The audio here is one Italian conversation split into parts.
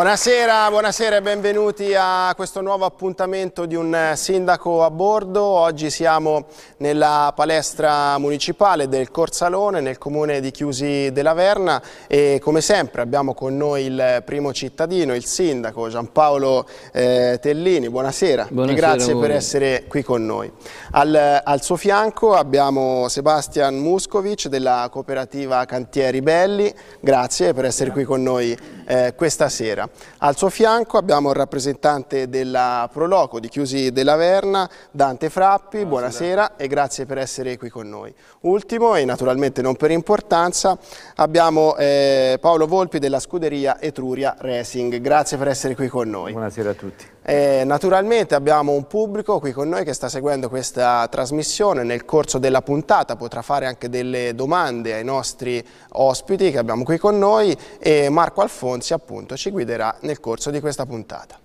Buonasera, buonasera e benvenuti a questo nuovo appuntamento di un eh, sindaco a bordo. Oggi siamo nella palestra municipale del Corsalone nel comune di Chiusi della Verna e come sempre abbiamo con noi il primo cittadino, il sindaco Giampaolo eh, Tellini. Buonasera, buonasera e grazie per essere qui con noi. Al, al suo fianco abbiamo Sebastian Muscovic della cooperativa Cantieri Belli. Grazie per essere qui con noi eh, questa sera. Al suo fianco abbiamo il rappresentante della Proloco di Chiusi della Verna, Dante Frappi, buonasera, buonasera e grazie per essere qui con noi. Ultimo e naturalmente non per importanza abbiamo eh, Paolo Volpi della scuderia Etruria Racing, grazie per essere qui con noi. Buonasera a tutti. E naturalmente abbiamo un pubblico qui con noi che sta seguendo questa trasmissione, nel corso della puntata potrà fare anche delle domande ai nostri ospiti che abbiamo qui con noi e Marco Alfonsi appunto ci guiderà nel corso di questa puntata.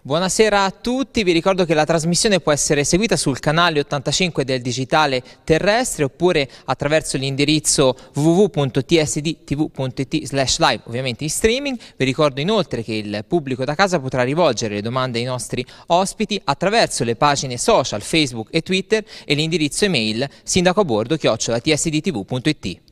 Buonasera a tutti, vi ricordo che la trasmissione può essere seguita sul canale 85 del Digitale Terrestre oppure attraverso l'indirizzo www.tsdtv.it slash live, ovviamente in streaming. Vi ricordo inoltre che il pubblico da casa potrà rivolgere le domande ai nostri ospiti attraverso le pagine social Facebook e Twitter e l'indirizzo email sindacoabordo.tsdtv.it.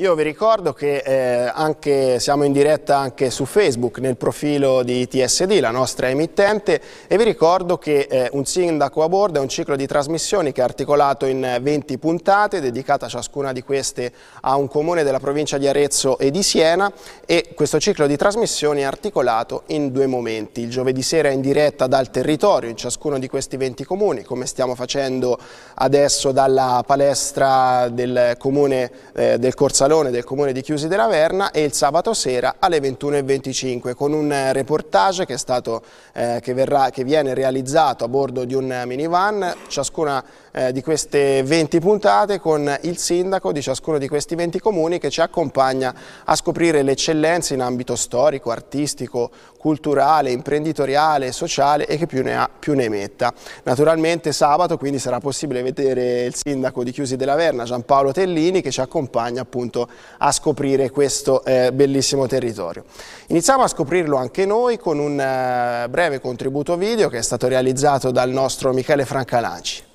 Io vi ricordo che eh, anche, siamo in diretta anche su Facebook nel profilo di TSD, la nostra emittente, e vi ricordo che eh, Un Sindaco a Bordo è un ciclo di trasmissioni che è articolato in 20 puntate, dedicata ciascuna di queste a un comune della provincia di Arezzo e di Siena, e questo ciclo di trasmissioni è articolato in due momenti. Il giovedì sera è in diretta dal territorio in ciascuno di questi 20 comuni, come stiamo facendo adesso dalla palestra del comune eh, del Corsa Salone del Comune di Chiusi della Verna e il sabato sera alle 21.25 con un eh, reportage che, è stato, eh, che, verrà, che viene realizzato a bordo di un minivan. Ciascuna eh, di queste 20 puntate con il sindaco di ciascuno di questi 20 comuni che ci accompagna a scoprire le eccellenze in ambito storico, artistico, culturale, imprenditoriale, sociale e che più ne ha più ne metta. Naturalmente sabato quindi sarà possibile vedere il sindaco di Chiusi della Verna Giampaolo Tellini che ci accompagna appunto a scoprire questo eh, bellissimo territorio. Iniziamo a scoprirlo anche noi con un eh, breve contributo video che è stato realizzato dal nostro Michele Francalanci.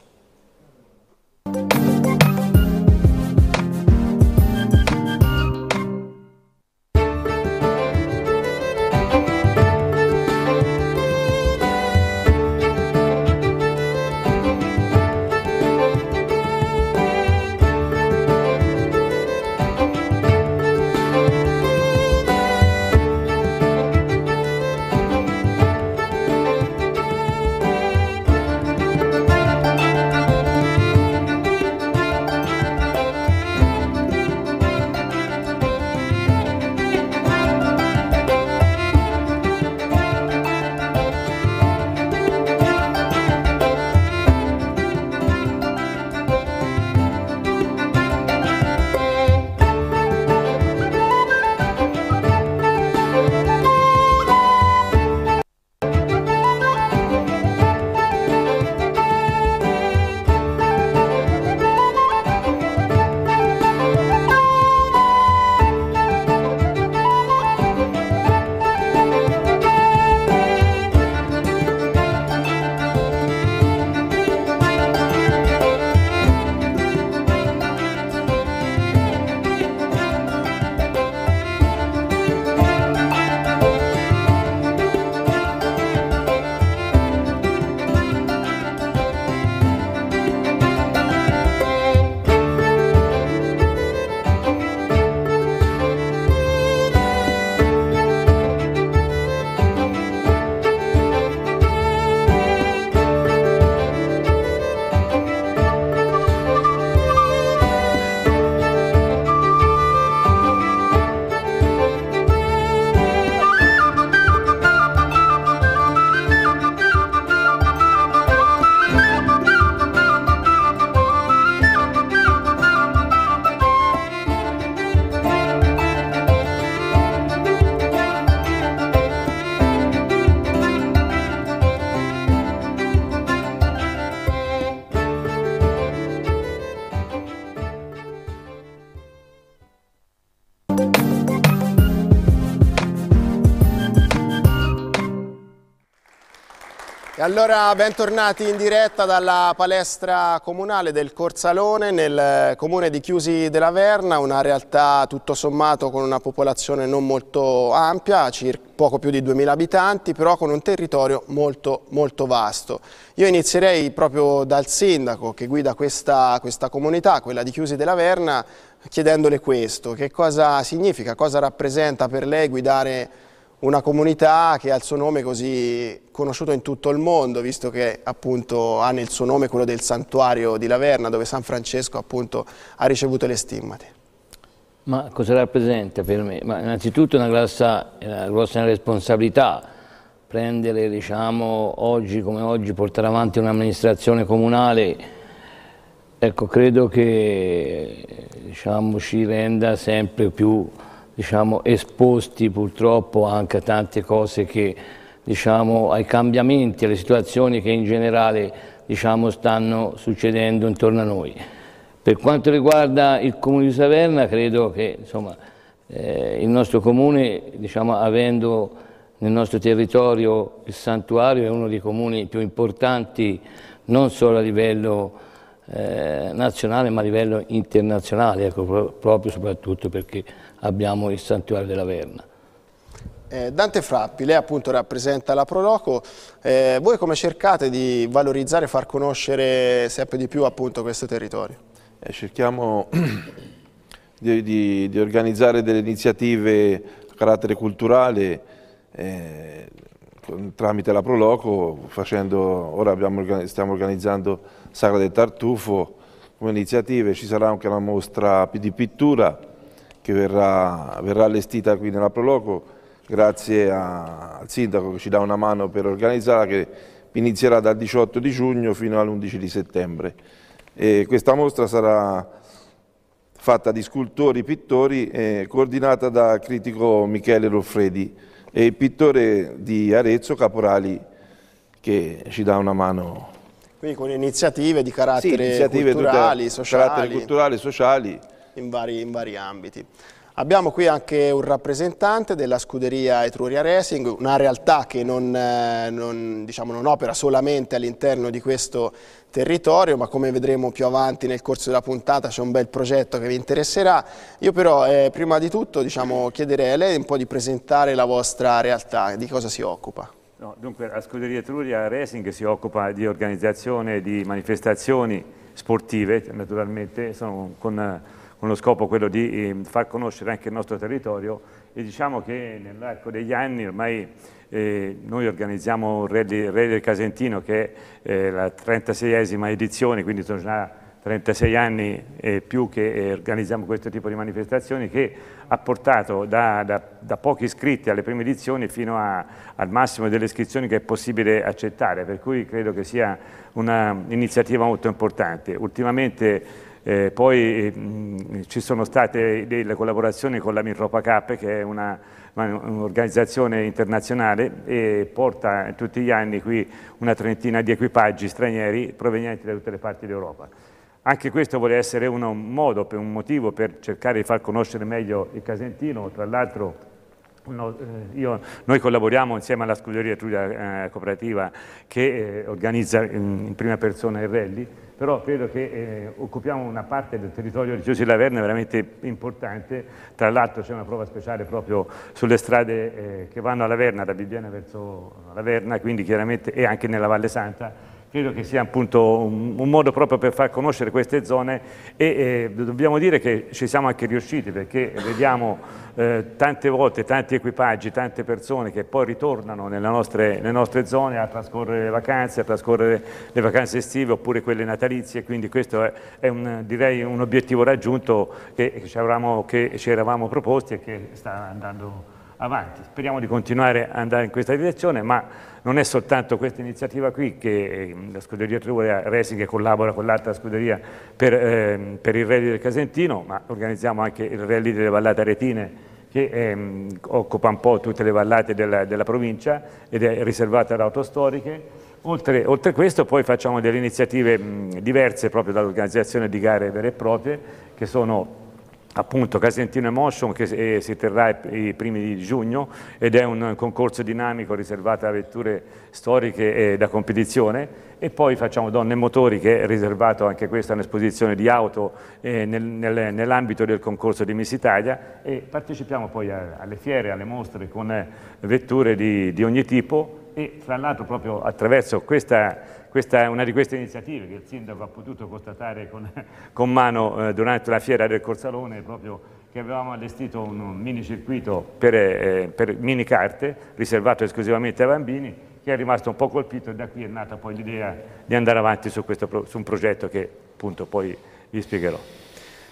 Thank you. allora bentornati in diretta dalla palestra comunale del Corsalone nel eh, comune di Chiusi della Verna, una realtà tutto sommato con una popolazione non molto ampia, circa poco più di 2000 abitanti, però con un territorio molto, molto vasto. Io inizierei proprio dal sindaco che guida questa, questa comunità, quella di Chiusi della Verna, chiedendole questo, che cosa significa, cosa rappresenta per lei guidare una comunità che ha il suo nome così conosciuto in tutto il mondo, visto che appunto ha nel suo nome quello del santuario di Laverna, dove San Francesco appunto ha ricevuto le stimmate. Ma cosa rappresenta per me? Ma innanzitutto una grossa, una grossa responsabilità prendere, diciamo, oggi come oggi, portare avanti un'amministrazione comunale, ecco, credo che diciamo, ci renda sempre più diciamo, esposti purtroppo anche a tante cose che, diciamo, ai cambiamenti, alle situazioni che in generale diciamo, stanno succedendo intorno a noi. Per quanto riguarda il Comune di Saverna, credo che insomma, eh, il nostro Comune, diciamo, avendo nel nostro territorio il santuario, è uno dei comuni più importanti non solo a livello eh, nazionale ma a livello internazionale, ecco, proprio soprattutto perché abbiamo il santuario della Verna. Eh, Dante Frappi, lei appunto rappresenta la Proloco, eh, voi come cercate di valorizzare e far conoscere sempre di più appunto questo territorio? Eh, cerchiamo di, di, di, organizzare delle iniziative a carattere culturale eh, tramite la Proloco, facendo, ora abbiamo, stiamo organizzando Sagra del Tartufo come iniziative, ci sarà anche una mostra di pittura, che verrà, verrà allestita qui nella Proloco, grazie a, al sindaco che ci dà una mano per organizzarla, che inizierà dal 18 di giugno fino all'11 di settembre. E questa mostra sarà fatta di scultori, pittori, eh, coordinata dal critico Michele Roffredi e il pittore di Arezzo, Caporali, che ci dà una mano. Quindi con iniziative di carattere sì, iniziative culturali, sociali. Carattere culturale, sociali in vari, in vari ambiti. Abbiamo qui anche un rappresentante della scuderia Etruria Racing, una realtà che non, eh, non, diciamo, non opera solamente all'interno di questo territorio, ma come vedremo più avanti nel corso della puntata c'è un bel progetto che vi interesserà. Io però eh, prima di tutto diciamo, chiederei a lei un po' di presentare la vostra realtà, di cosa si occupa. No, dunque la scuderia Etruria Racing si occupa di organizzazione di manifestazioni sportive, naturalmente, sono con con lo scopo quello di ehm, far conoscere anche il nostro territorio e diciamo che nell'arco degli anni ormai eh, noi organizziamo un rally, rally, del Casentino che è eh, la 36esima edizione, quindi sono già 36 anni e più che eh, organizziamo questo tipo di manifestazioni che ha portato da, da, da pochi iscritti alle prime edizioni fino a, al massimo delle iscrizioni che è possibile accettare, per cui credo che sia un'iniziativa molto importante. Ultimamente eh, poi mh, mm, ci sono state delle collaborazioni con la Mitropa Cap, che è un'organizzazione internazionale e porta tutti gli anni qui una trentina di equipaggi stranieri provenienti da tutte le parti d'Europa. Anche questo vuole essere un modo, un motivo per cercare di far conoscere meglio il Casentino, tra l'altro No, eh, io, noi collaboriamo insieme alla scuderia Trudia eh, Cooperativa che eh, organizza in, mm, in, prima persona il rally, però credo che eh, occupiamo una parte del territorio di Chiusi Laverne veramente importante, tra l'altro c'è una prova speciale proprio sulle strade eh, che vanno a Laverna, da Bibbiana verso Laverna, quindi chiaramente e anche nella Valle Santa, credo che sia appunto un, un, modo proprio per far conoscere queste zone e eh, dobbiamo dire che ci siamo anche riusciti perché vediamo eh, tante volte tanti equipaggi, tante persone che poi ritornano nelle nostre, nelle nostre, zone a trascorrere le vacanze, a trascorrere le vacanze estive oppure quelle natalizie, quindi questo è, è un, direi un obiettivo raggiunto che, che, ci avevamo, che ci eravamo proposti e che sta andando avanti. Speriamo di continuare ad andare in questa direzione, ma non è soltanto questa iniziativa qui che ehm, la scuderia Truva Racing collabora con l'altra scuderia per, eh, per, il rally del Casentino, ma organizziamo anche il rally delle vallate aretine che eh, occupa un po' tutte le vallate della, della provincia ed è riservata ad autostoriche. Oltre, oltre questo poi facciamo delle iniziative mh, diverse proprio dall'organizzazione di gare vere e proprie che sono appunto Casentino Emotion che si terrà i primi di giugno ed è un concorso dinamico riservato a vetture storiche e da competizione e poi facciamo Donne e Motori che è riservato anche questa a un'esposizione di auto eh, nel, nel, nell'ambito del concorso di Miss Italia e partecipiamo poi a, alle fiere, alle mostre con eh, vetture di, di ogni tipo e fra l'altro proprio attraverso questa questa è una di queste iniziative che il sindaco ha potuto constatare con, con mano eh, durante la fiera del Corsalone, proprio che avevamo allestito un, un mini circuito per, eh, per mini carte riservato esclusivamente ai bambini che è rimasto un po' colpito e da qui è nata poi l'idea di andare avanti su, questo, su un progetto che appunto poi vi spiegherò.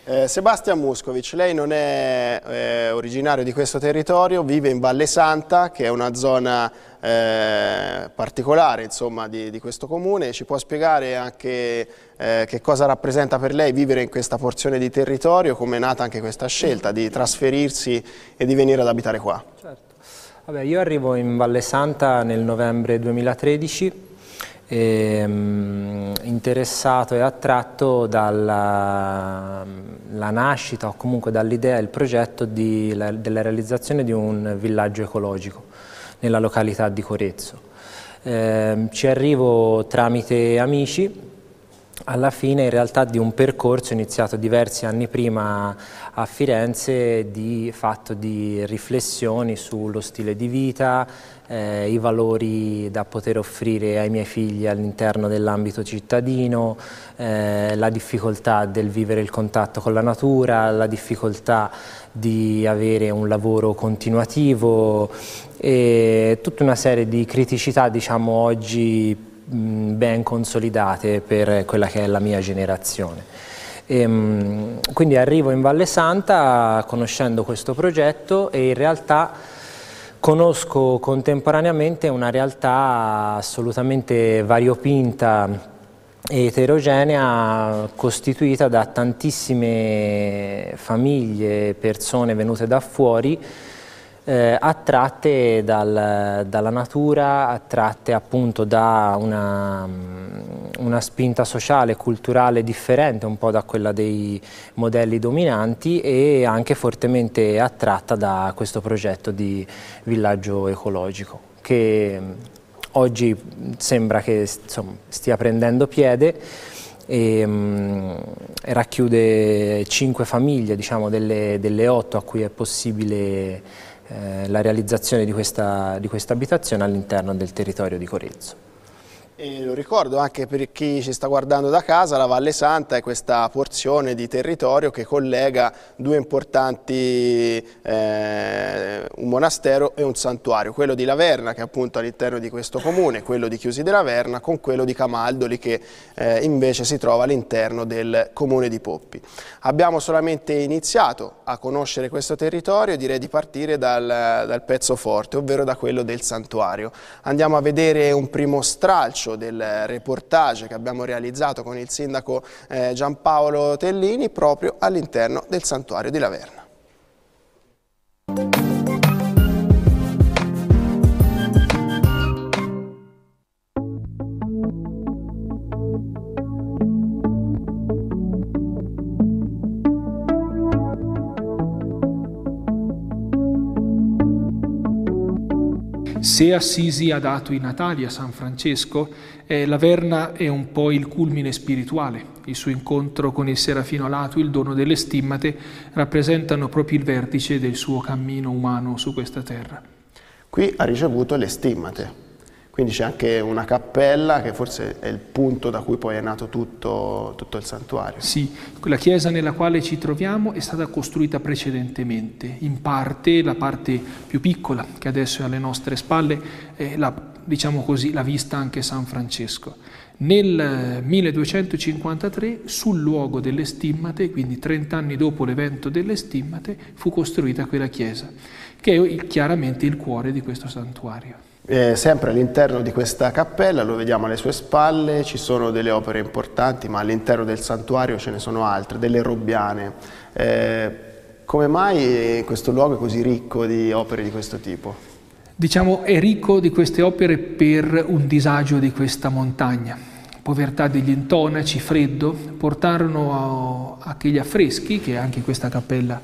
Eh, Sebastian Muscovic, lei non è eh, originario di questo territorio, vive in Valle Santa, che è una zona eh, particolare insomma, di, di, questo comune, ci può spiegare anche eh, che cosa rappresenta per lei vivere in questa porzione di territorio, come è nata anche questa scelta di trasferirsi e di venire ad abitare qua? Certo. Vabbè, io arrivo in Valle Santa nel novembre 2013 e, um, interessato e attratto dalla nascita o comunque dall'idea e il progetto di, la, della realizzazione di un villaggio ecologico nella località di Corezzo. Eh, ci arrivo tramite amici alla fine in realtà di un percorso iniziato diversi anni prima a Firenze di, fatto di riflessioni sullo stile di vita, eh, i valori da poter offrire ai miei figli all'interno dell'ambito cittadino, eh, la difficoltà del vivere il contatto con la natura, la difficoltà di avere un lavoro continuativo e tutta una serie di criticità diciamo oggi mh, mm, ben consolidate per quella che è la mia generazione. E, ehm, quindi arrivo in Valle Santa conoscendo questo progetto e in realtà conosco contemporaneamente una realtà assolutamente variopinta e eterogenea costituita da tantissime famiglie, persone venute da fuori eh, attratte dal, dalla natura, attratte appunto da una, mm, una spinta sociale e culturale differente un po' da quella dei modelli dominanti e anche fortemente attratta da questo progetto di villaggio ecologico che mm, oggi sembra che insomma, stia prendendo piede e, mh, mm, racchiude cinque famiglie, diciamo delle, delle otto a cui è possibile eh, la realizzazione di questa, di questa abitazione all'interno del territorio di Corezzo. E lo ricordo anche per chi ci sta guardando da casa, la Valle Santa è questa porzione di territorio che collega due importanti, eh, un monastero e un santuario, quello di Laverna che è appunto all'interno di questo comune, quello di Chiusi della Verna con quello di Camaldoli che eh, invece si trova all'interno del comune di Poppi. Abbiamo solamente iniziato a conoscere questo territorio, direi di partire dal, dal pezzo forte, ovvero da quello del santuario. Andiamo a vedere un primo stralcio del reportage che abbiamo realizzato con il sindaco eh, Giampaolo Tellini proprio all'interno del santuario di Laverna. Se Assisi ha dato i Natali a San Francesco, eh, la Verna è un po' il culmine spirituale. Il suo incontro con il Serafino Alato, il dono delle stimmate, rappresentano proprio il vertice del suo cammino umano su questa terra. Qui ha ricevuto le stimmate. Quindi c'è anche una cappella che forse è il punto da cui poi è nato tutto, tutto, il santuario. Sì, la chiesa nella quale ci troviamo è stata costruita precedentemente, in parte la parte più piccola che adesso è alle nostre spalle, è la, diciamo così, la vista anche San Francesco. Nel 1253 eh, sul luogo delle stimmate, quindi 30 anni dopo l'evento delle stimmate, fu costruita quella chiesa, che è chiaramente il cuore di questo santuario. Eh, sempre all'interno di questa cappella, lo vediamo alle sue spalle, ci sono delle opere importanti, ma all'interno del santuario ce ne sono altre, delle robbiane. Eh, come mai questo luogo è così ricco di opere di questo tipo? Diciamo è ricco di queste opere per un disagio di questa montagna. Povertà degli intonaci, freddo, portarono a, a che gli affreschi, che anche questa cappella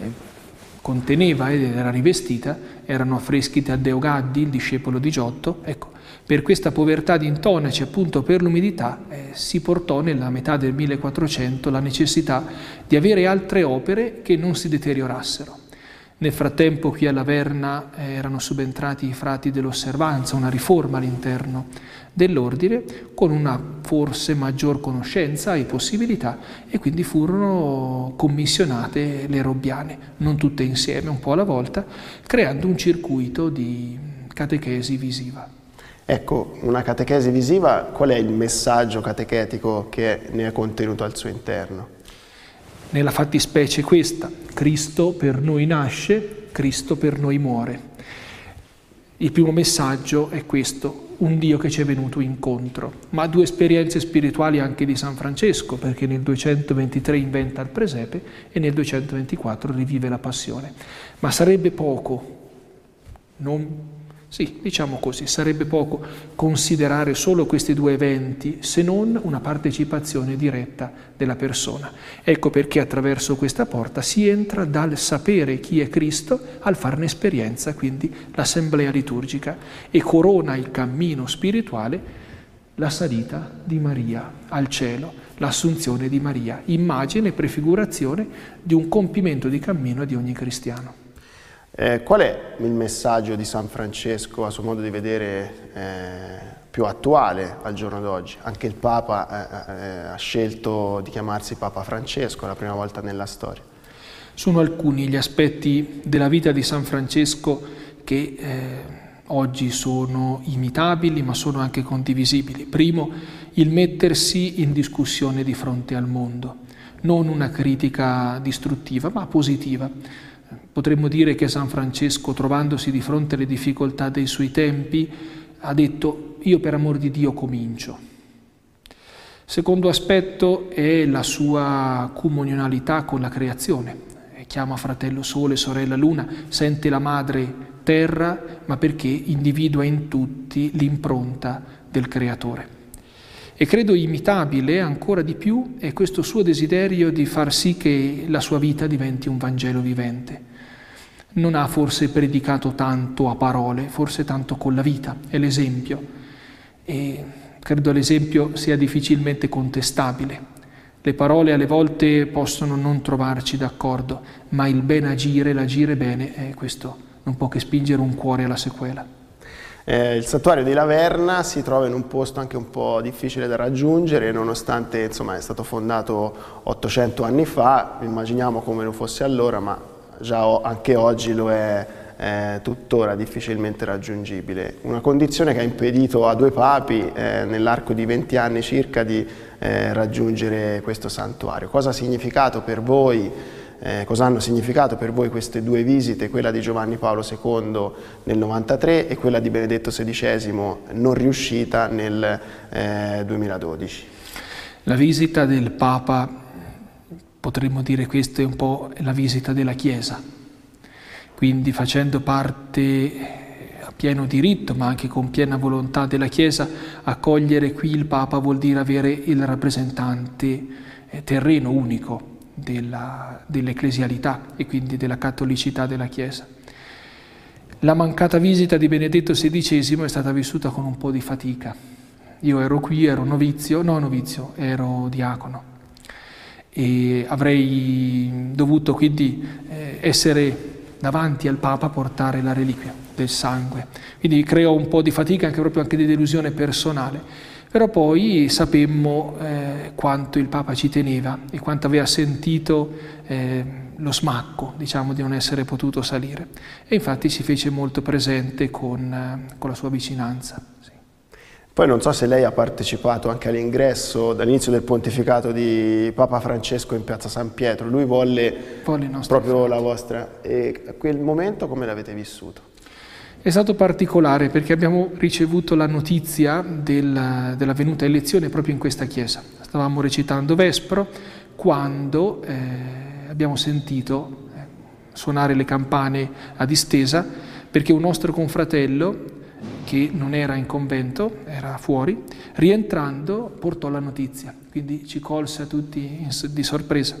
eh, conteneva ed era rivestita, erano affreschi di a Gaddi, il discepolo di Giotto. Ecco, per questa povertà di intonaci, appunto per l'umidità, eh, si portò nella metà del 1400 la necessità di avere altre opere che non si deteriorassero. Nel frattempo qui alla Verna eh, erano subentrati i frati dell'osservanza, una riforma all'interno dell'ordine con una forse maggior conoscenza e possibilità e quindi furono commissionate le robbiane, non tutte insieme, un po' alla volta, creando un circuito di catechesi visiva. Ecco, una catechesi visiva, qual è il messaggio catechetico che ne è contenuto al suo interno? Nella fattispecie questa, Cristo per noi nasce, Cristo per noi muore. Il primo messaggio è questo, un Dio che ci è venuto incontro, ma due esperienze spirituali anche di San Francesco, perché nel 223 inventa il presepe e nel 224 rivive la passione. Ma sarebbe poco non sì, diciamo così, sarebbe poco considerare solo questi due eventi se non una partecipazione diretta della persona. Ecco perché attraverso questa porta si entra dal sapere chi è Cristo al farne esperienza, quindi l'assemblea liturgica, e corona il cammino spirituale la salita di Maria al cielo, l'assunzione di Maria, immagine e prefigurazione di un compimento di cammino di ogni cristiano. Eh, qual è il messaggio di San Francesco, a suo modo di vedere, eh, più attuale al giorno d'oggi? Anche il Papa eh, eh ha scelto di chiamarsi Papa Francesco la prima volta nella storia. Sono alcuni gli aspetti della vita di San Francesco che eh, oggi sono imitabili ma sono anche condivisibili. Primo, il mettersi in discussione di fronte al mondo, non una critica distruttiva ma positiva Potremmo dire che San Francesco, trovandosi di fronte alle difficoltà dei suoi tempi, ha detto io per amor di Dio comincio. Secondo aspetto è la sua comunionalità con la creazione. Chiama fratello sole, sorella luna, sente la madre terra, ma perché individua in tutti l'impronta del creatore. E credo imitabile ancora di più è questo suo desiderio di far sì che la sua vita diventi un Vangelo vivente non ha forse predicato tanto a parole, forse tanto con la vita, è l'esempio. E credo l'esempio sia difficilmente contestabile. Le parole alle volte possono non trovarci d'accordo, ma il ben agire, l'agire bene, eh, questo non può che spingere un cuore alla sequela. Eh, il santuario di Laverna si trova in un posto anche un po' difficile da raggiungere, nonostante insomma, è stato fondato 800 anni fa, immaginiamo come lo fosse allora, ma già anche oggi lo è eh, tuttora difficilmente raggiungibile. Una condizione che ha impedito a due papi eh, nell'arco di 20 anni circa di eh, raggiungere questo santuario. Cosa, voi, eh, cosa hanno significato per voi queste due visite, quella di Giovanni Paolo II nel 1993 e quella di Benedetto XVI non riuscita nel 2012? Eh, La visita del Papa Potremmo dire questa è un po' la visita della Chiesa. Quindi facendo parte eh, a pieno diritto, ma anche con piena volontà della Chiesa, accogliere qui il Papa vuol dire avere il rappresentante eh, terreno unico della, dell'ecclesialità e quindi della cattolicità della Chiesa. La mancata visita di Benedetto XVI è stata vissuta con un po' di fatica. Io ero qui, ero novizio, no novizio, ero diacono e avrei dovuto quindi eh, essere davanti al Papa a portare la reliquia del sangue. Quindi creò un po' di fatica, anche proprio anche di delusione personale. Però poi sapemmo eh, quanto il Papa ci teneva e quanto aveva sentito eh, lo smacco, diciamo, di non essere potuto salire. E infatti si fece molto presente con, eh, con la sua vicinanza. Poi non so se lei ha partecipato anche all'ingresso dall'inizio del pontificato di Papa Francesco in piazza San Pietro, lui volle proprio fatti. la vostra. E a quel momento come l'avete vissuto? È stato particolare perché abbiamo ricevuto la notizia del, dell'avvenuta elezione proprio in questa chiesa. Stavamo recitando Vespro quando eh, abbiamo sentito eh, suonare le campane a distesa perché un nostro confratello che non era in convento, era fuori, rientrando portò la notizia, quindi ci colse a tutti di sorpresa.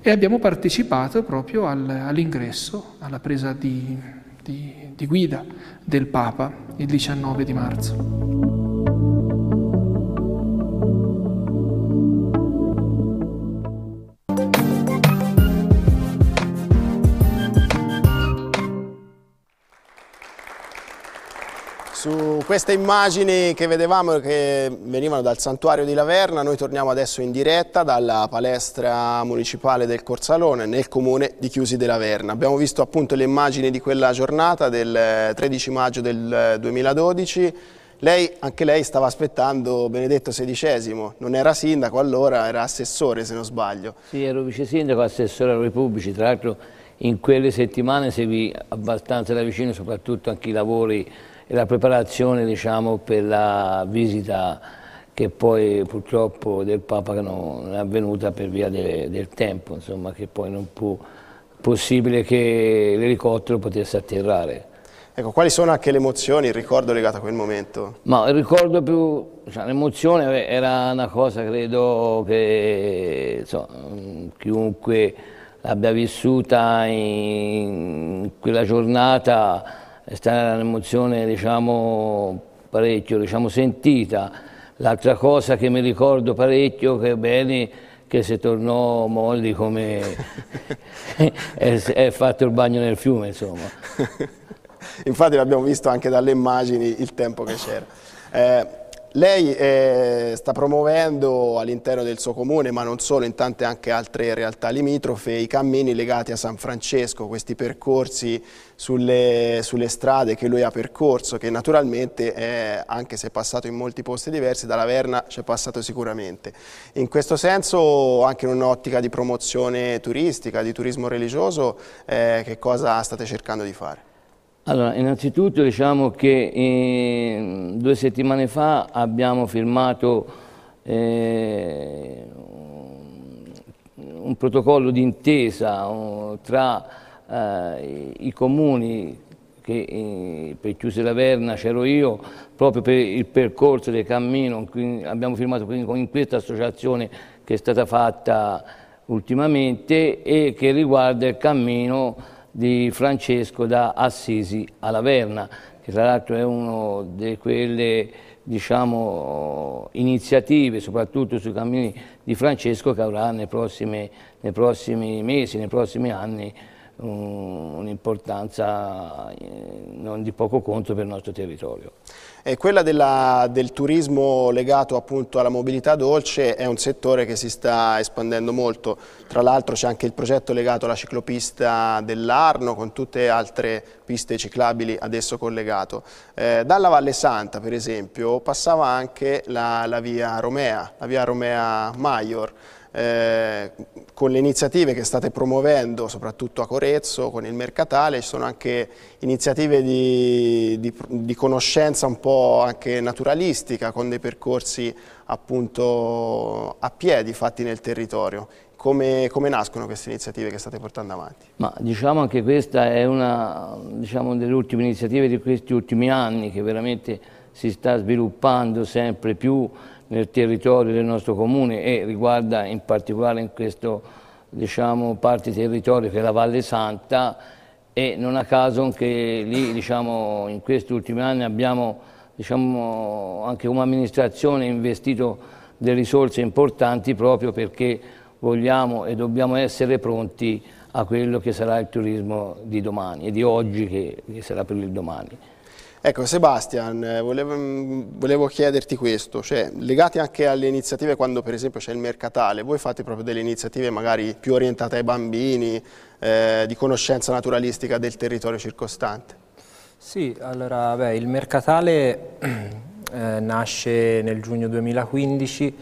E abbiamo partecipato proprio all'ingresso, alla presa di, di, di guida del Papa il 19 di marzo. Su queste immagini che vedevamo che venivano dal santuario di Laverna, noi torniamo adesso in diretta dalla palestra municipale del Corsalone nel comune di Chiusi della Verna. Abbiamo visto appunto le immagini di quella giornata del 13 eh, maggio del 2012. Eh, lei, anche lei stava aspettando Benedetto XVI, non era sindaco allora, era assessore se non sbaglio. Sì, ero vice sindaco, assessore ai pubblici, tra l'altro in quelle settimane seguì abbastanza da vicino soprattutto anche i lavori e la preparazione diciamo, per la visita che poi purtroppo del Papa non è avvenuta per via de, del tempo, insomma, che poi non fu possibile che l'elicottero potesse atterrare. Ecco, quali sono anche le emozioni, il ricordo legato a quel momento? Ma il ricordo più, cioè, l'emozione era una cosa credo che insomma, chiunque l'abbia vissuta in quella giornata è stata un'emozione diciamo, parecchio diciamo, sentita. L'altra cosa che mi ricordo parecchio che Beni che se tornò Molli come è, fatto il bagno nel fiume insomma. Infatti l'abbiamo visto anche dalle immagini il tempo che c'era. Eh, lei eh, sta promuovendo all'interno del suo comune, ma non solo, in tante anche altre realtà limitrofe, i cammini legati a San Francesco, questi percorsi sulle, sulle strade che lui ha percorso, che naturalmente, eh, anche se è passato in molti posti diversi, dalla Verna c'è passato sicuramente. In questo senso, anche in un'ottica di promozione turistica, di turismo religioso, eh, che cosa state cercando di fare? Allora, innanzitutto diciamo che eh, due settimane fa abbiamo firmato eh, un protocollo d'intesa tra eh, i comuni che eh, per Chiuse Laverna c'ero io, proprio per il percorso del cammino, abbiamo firmato quindi con questa associazione che è stata fatta ultimamente e che riguarda il cammino di Francesco da Assisi alla Verna, che tra l'altro è una di quelle diciamo, iniziative, soprattutto sui cammini di Francesco, che avrà nei prossimi, nei prossimi mesi, nei prossimi anni un'importanza eh, non di poco conto per il nostro territorio. E eh, quella della, del turismo legato appunto alla mobilità dolce è un settore che si sta espandendo molto, tra l'altro c'è anche il progetto legato alla ciclopista dell'Arno con tutte altre piste ciclabili adesso collegato. Eh, dalla Valle Santa per esempio passava anche la, la via Romea, la via Romea Maior, eh, con le iniziative che state promuovendo, soprattutto a Corezzo, con il Mercatale, ci sono anche iniziative di, di, di conoscenza un po' anche naturalistica, con dei percorsi appunto a piedi fatti nel territorio. Come, come, nascono queste iniziative che state portando avanti? Ma diciamo che questa è una diciamo, delle ultime iniziative di questi ultimi anni che veramente si sta sviluppando sempre più nel territorio del nostro comune e riguarda in particolare in questo diciamo, parte territorio che è la Valle Santa e non a caso anche lì diciamo, in questi ultimi anni abbiamo diciamo, anche come amministrazione investito delle risorse importanti proprio perché vogliamo e dobbiamo essere pronti a quello che sarà il turismo di domani e di oggi che, che sarà per il domani. Ecco Sebastian, eh, volevo, mm, volevo chiederti questo, cioè, legati anche alle iniziative quando per esempio c'è il mercatale, voi fate proprio delle iniziative magari più orientate ai bambini, eh, di conoscenza naturalistica del territorio circostante? Sì, allora beh, il mercatale eh, nasce nel giugno 2015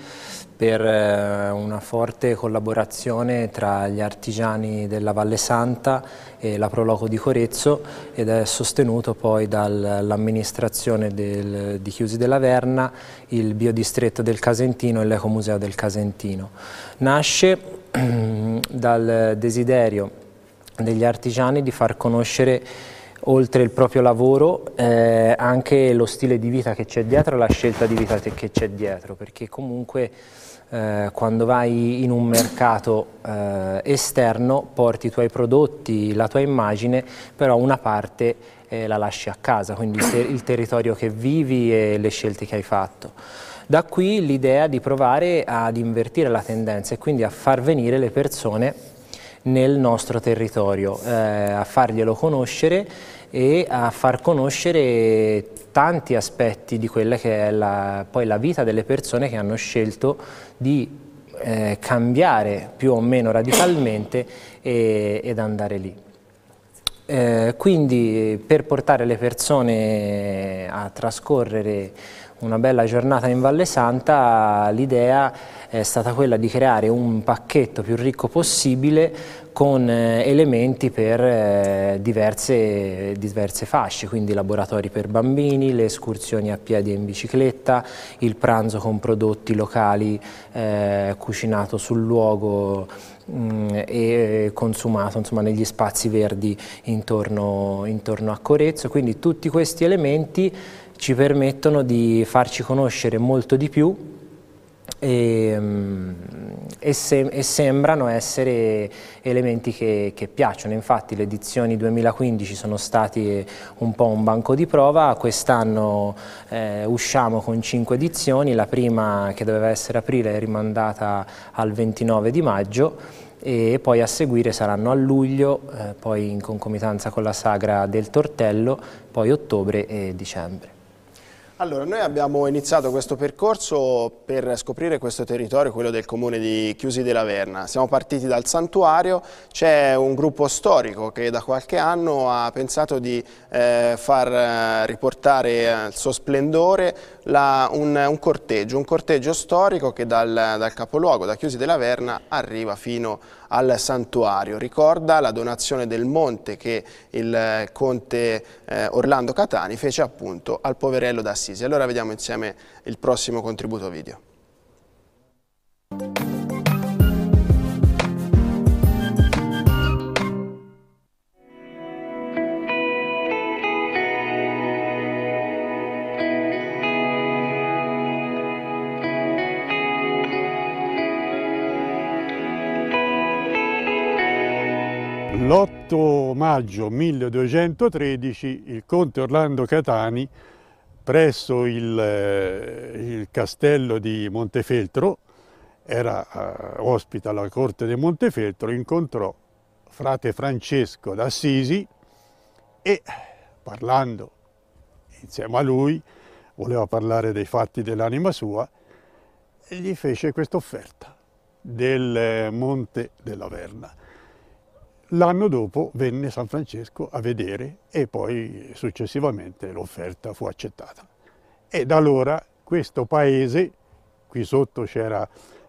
per eh, una forte collaborazione tra gli artigiani della Valle Santa e la Proloco di Corezzo ed è sostenuto poi dall'amministrazione di Chiusi della Verna, il Biodistretto del Casentino e l'Ecomuseo del Casentino. Nasce dal desiderio degli artigiani di far conoscere oltre il proprio lavoro eh, anche lo stile di vita che c'è dietro, la scelta di vita che c'è dietro, perché comunque eh, quando vai in un mercato eh, esterno porti i tuoi prodotti, la tua immagine, però una parte eh, la lasci a casa, quindi il territorio che vivi e le scelte che hai fatto. Da qui l'idea di provare ad invertire la tendenza e quindi a far venire le persone nel nostro territorio, eh, a farglielo conoscere e a far conoscere tanti aspetti di quella che è la, poi la vita delle persone che hanno scelto di eh, cambiare più o meno radicalmente e, ed andare lì. Eh, quindi per portare le persone a trascorrere una bella giornata in Valle Santa l'idea è stata quella di creare un pacchetto più ricco possibile con eh, elementi per eh, diverse, diverse, fasce, quindi laboratori per bambini, le escursioni a piedi e in bicicletta, il pranzo con prodotti locali eh, cucinato sul luogo mh, mm, e eh, consumato insomma, negli spazi verdi intorno, intorno a Corezzo, quindi tutti questi elementi ci permettono di farci conoscere molto di più e, ehm, e, sem e, sembrano essere elementi che, che piacciono, infatti le edizioni 2015 sono state un po' un banco di prova, quest'anno eh, usciamo con 5 edizioni, la prima che doveva essere aprile è rimandata al 29 di maggio e poi a seguire saranno a luglio, eh, poi in concomitanza con la sagra del tortello, poi ottobre e dicembre. Allora, noi abbiamo iniziato questo percorso per scoprire questo territorio, quello del comune di Chiusi della Verna. Siamo partiti dal santuario, c'è un gruppo storico che da qualche anno ha pensato di eh, far eh, riportare al eh, suo splendore la, un, un, corteggio, un corteggio storico che dal, dal capoluogo, da Chiusi della Verna, arriva fino a al santuario. Ricorda la donazione del monte che il eh, conte eh, Orlando Catani fece appunto al poverello d'Assisi. Allora vediamo insieme il prossimo contributo video. 8 maggio 1213 il conte Orlando Catani presso il, eh, il castello di Montefeltro, era eh, ospita alla corte di Montefeltro, incontrò frate Francesco d'Assisi e parlando insieme a lui, voleva parlare dei fatti dell'anima sua, e gli fece questa offerta del eh, Monte della Verna. L'anno dopo venne San Francesco a vedere e poi successivamente l'offerta fu accettata. E da allora questo paese, qui sotto c'era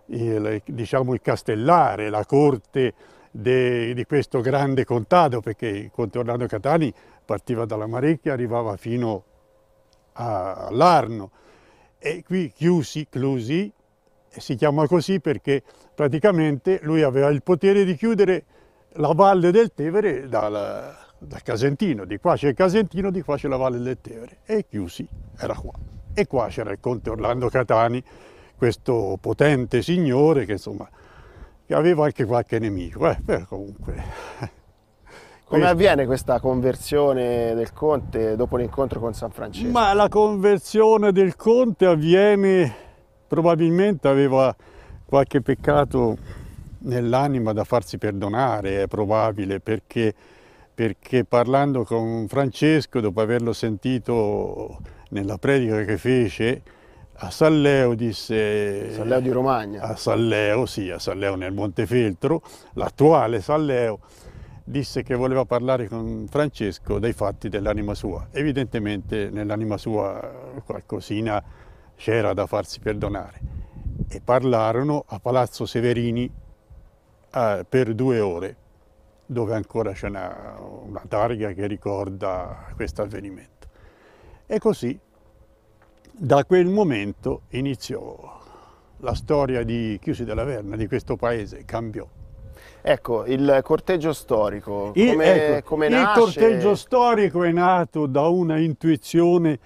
il, diciamo, il castellare, la corte de, di questo grande contado, perché il conte Orlando Catani partiva dalla Marecchia, arrivava fino all'Arno. E qui chiusi, clusi, si chiama così perché praticamente lui aveva il potere di chiudere la valle del Tevere dal, dal Casentino, di qua c'è il Casentino, di qua c'è la valle del Tevere e chiusi era qua. E qua c'era il conte Orlando Catani, questo potente signore che insomma che aveva anche qualche nemico, eh, beh, comunque come avviene questa conversione del Conte dopo l'incontro con San Francesco? Ma la conversione del Conte avviene, probabilmente aveva qualche peccato nell'anima da farsi perdonare, è probabile, perché, perché parlando con Francesco, dopo averlo sentito nella predica che fece, a Salleo disse... Salleo di Romagna. A Salleo, sì, a Salleo nel Montefeltro, l'attuale Salleo, disse che voleva parlare con Francesco dei fatti dell'anima sua. Evidentemente nell'anima sua qualcosina c'era da farsi perdonare. E parlarono a Palazzo Severini eh, per due ore, dove ancora c'è una, una targa che ricorda questo avvenimento. E così, da quel momento, iniziò la storia di Chiusi della Verna, di questo paese, cambiò. Ecco, il corteggio storico, ecco, come, il, ecco, come nasce? Il corteggio storico è nato da una intuizione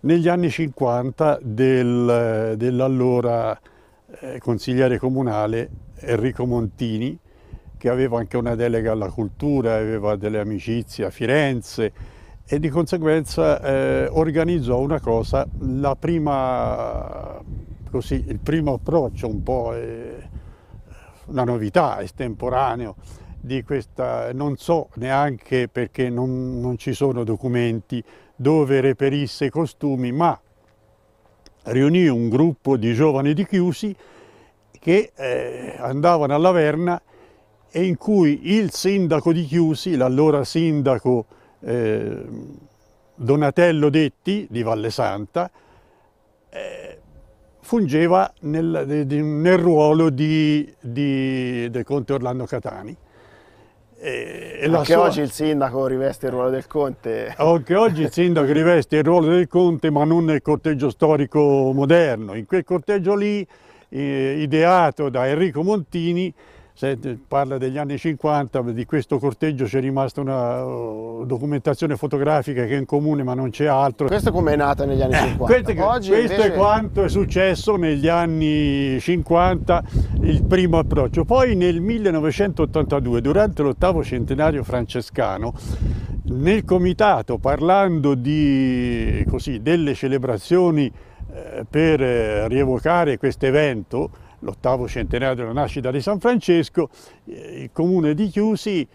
negli anni 50 del, dell'allora eh, consigliere comunale Enrico Montini, che aveva anche una delega alla cultura, aveva delle amicizie a Firenze e di conseguenza eh, organizzò una cosa, prima, così, il primo approccio un po', eh, una novità estemporaneo di questa, non so neanche perché non, non ci sono documenti dove reperisse i costumi, ma riunì un gruppo di giovani di chiusi che eh, andavano all'Averna e in cui il sindaco di Chiusi, l'allora sindaco eh, Donatello Detti di Valle Santa, eh, fungeva nel, nel, ruolo di, di, del conte Orlando Catani. E, e anche sua... oggi il sindaco riveste il ruolo del conte. Anche oggi il sindaco riveste il ruolo del conte, ma non nel corteggio storico moderno. In quel corteggio lì ideato da Enrico Montini, eh, parla degli anni 50, di questo corteggio c'è rimasta una oh, documentazione fotografica che è in comune ma non c'è altro. Questo come è nata negli anni 50? Eh, questo, Oggi questo invece... è quanto è successo negli anni 50, il primo approccio. Poi nel 1982, durante l'ottavo centenario francescano, nel comitato parlando di, così, delle celebrazioni eh, per eh, rievocare questo evento, l'ottavo centenario della nascita di San Francesco, eh, il comune di Chiusi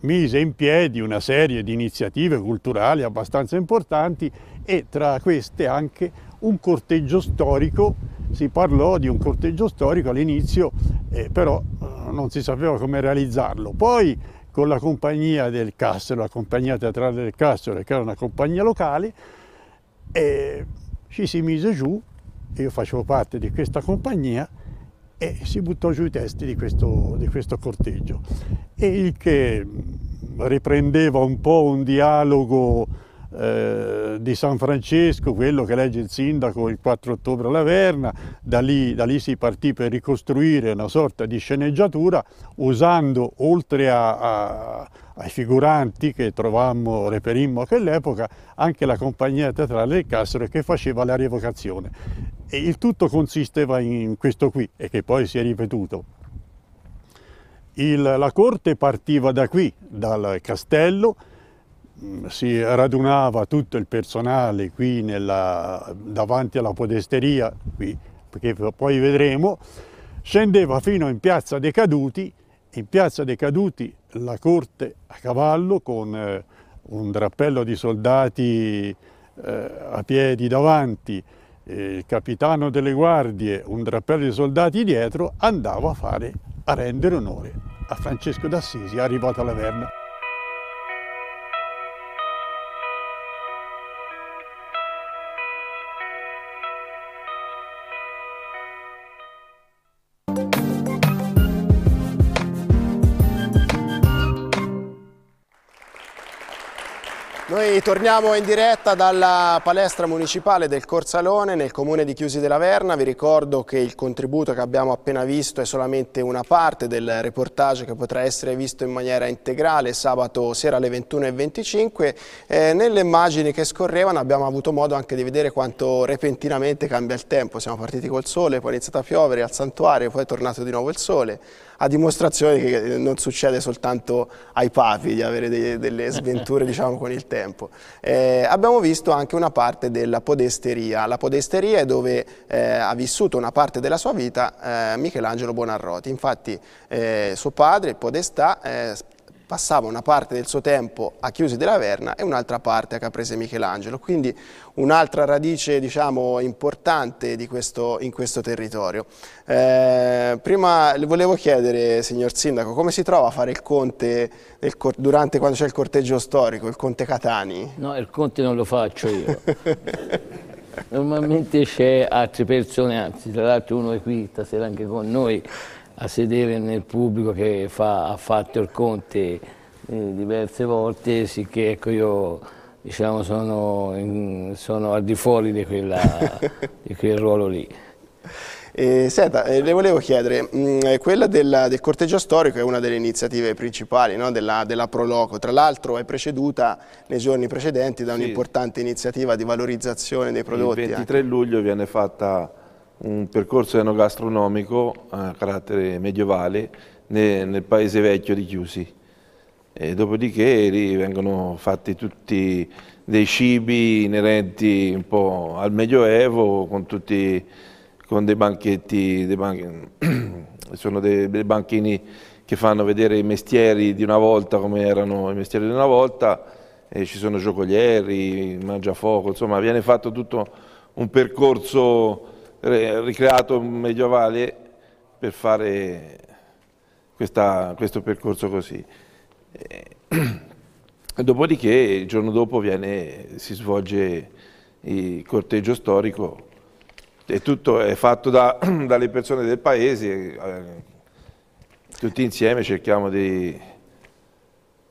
mise in piedi una serie di iniziative culturali abbastanza importanti e tra queste anche un corteggio storico, si parlò di un corteggio storico all'inizio, eh, però non si sapeva come realizzarlo. Poi con la compagnia del Cassero, la compagnia teatrale del Cassero, che era una compagnia locale, e ci si mise giù, io facevo parte di questa compagnia e si buttò giù i testi di questo, di questo corteggio. E il che riprendeva un po' un dialogo eh, di San Francesco, quello che legge il sindaco il 4 ottobre all'Averna, da lì, da lì si partì per ricostruire una sorta di sceneggiatura usando oltre a, a, ai figuranti che trovammo, reperimmo a quell'epoca, anche la compagnia teatrale del Cassero che faceva la rievocazione. E il tutto consisteva in questo qui, e che poi si è ripetuto. Il, la corte partiva da qui, dal castello, mm, si radunava tutto il personale qui nella, davanti alla podesteria, qui, che poi vedremo, scendeva fino in Piazza dei Caduti, in Piazza dei Caduti la corte a cavallo con eh, un drappello di soldati eh, a piedi davanti, il capitano delle guardie, un drappello di soldati dietro, andava a fare, a rendere onore a Francesco d'Assisi arrivato alla Verna. torniamo in diretta dalla palestra municipale del Corsalone nel comune di Chiusi della Verna. Vi ricordo che il contributo che abbiamo appena visto è solamente una parte del reportage che potrà essere visto in maniera integrale sabato sera alle 21.25. Eh, nelle immagini che scorrevano abbiamo avuto modo anche di vedere quanto repentinamente cambia il tempo. Siamo partiti col sole, poi è iniziato a piovere al santuario, poi è tornato di nuovo il sole a dimostrazione che non succede soltanto ai papi di avere dei, delle sventure diciamo, con il tempo. Eh, abbiamo visto anche una parte della podesteria. La podesteria è dove eh, ha vissuto una parte della sua vita eh, Michelangelo Buonarroti, Infatti eh, suo padre, il podestà, eh, passava una parte del suo tempo a Chiusi della Verna e un'altra parte a Caprese Michelangelo, quindi un'altra radice diciamo, importante di questo, in questo territorio. Eh, prima le volevo chiedere, signor Sindaco, come si trova a fare il conte del, durante quando c'è il corteggio storico, il conte Catani? No, il conte non lo faccio io. Normalmente c'è altre persone, anzi tra l'altro uno è qui stasera anche con noi, a sedere nel pubblico che fa, ha fatto il Conte eh, diverse volte, sicché ecco io diciamo, sono, in, sono, al di fuori di, quella, di quel ruolo lì. Eh, senta, eh, le volevo chiedere, mh, mm, eh, quella della, del corteggio storico è una delle iniziative principali no? della, della Proloco, tra l'altro è preceduta nei giorni precedenti da un'importante iniziativa di valorizzazione dei prodotti. Il 23 anche. luglio viene fatta un percorso enogastronomico a carattere medievale nel, nel paese vecchio di Chiusi. E dopodiché lì vengono fatti tutti dei cibi inerenti un po' al Medioevo, con, tutti, con dei banchetti, dei ban... sono dei, dei, banchini che fanno vedere i mestieri di una volta come erano i mestieri di una volta, e ci sono giocolieri, mangiafoco, insomma viene fatto tutto un percorso ricreato medievale per fare questa, questo percorso così. Dopodiché, il giorno dopo viene, si svolge il corteggio storico e tutto è fatto da, dalle persone del paese, eh, tutti insieme cerchiamo di,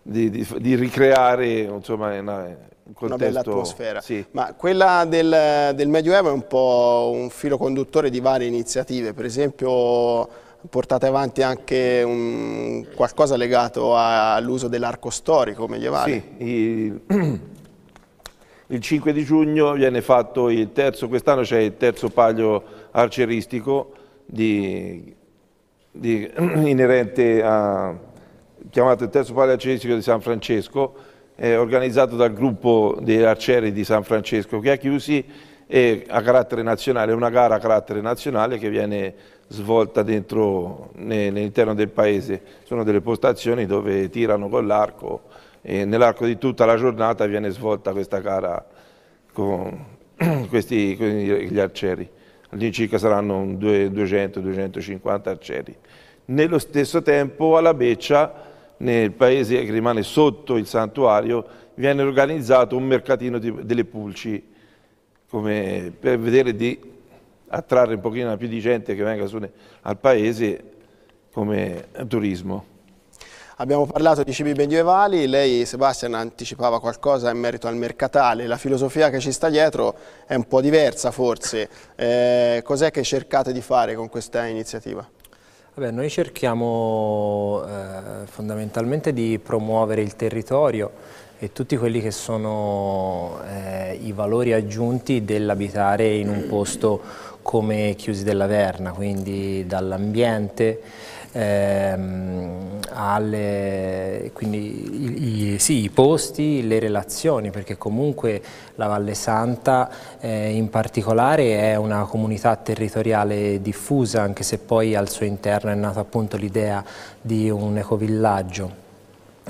di, di, di ricreare insomma, una, contesto, una bella atmosfera. Sì. Ma quella del, del Medioevo è un po' un filo conduttore di varie iniziative, per esempio portate avanti anche un, qualcosa legato all'uso dell'arco storico medievale. Sì, il, il 5 di giugno viene fatto il terzo, quest'anno c'è il terzo palio arceristico di, di, inerente a, chiamato il terzo palio arceristico di San Francesco, eh, organizzato dal gruppo dei arcieri di San Francesco che ha chiusi e a carattere nazionale, una gara a carattere nazionale che viene svolta all'interno del paese. Sono delle postazioni dove tirano con l'arco e nell'arco di tutta la giornata viene svolta questa gara con, questi, con gli arcieri. All'incirca saranno 200-250 arcieri. Nello stesso tempo alla Beccia nel paese che rimane sotto il santuario, viene organizzato un mercatino di, delle pulci come, per vedere di attrarre un pochino più di gente che venga su, al paese come turismo. Abbiamo parlato di cibi medievali, lei Sebastian anticipava qualcosa in merito al mercatale, la filosofia che ci sta dietro è un po' diversa forse, eh, cos'è che cercate di fare con questa iniziativa? Vabbè, noi cerchiamo eh, fondamentalmente di promuovere il territorio e tutti quelli che sono eh, i valori aggiunti dell'abitare in un posto come Chiusi della Verna, quindi dall'ambiente, ehm, alle, quindi, i, sì, i, posti, le relazioni, perché comunque la Valle Santa eh, in particolare è una comunità territoriale diffusa, anche se poi al suo interno è nata appunto l'idea di un ecovillaggio.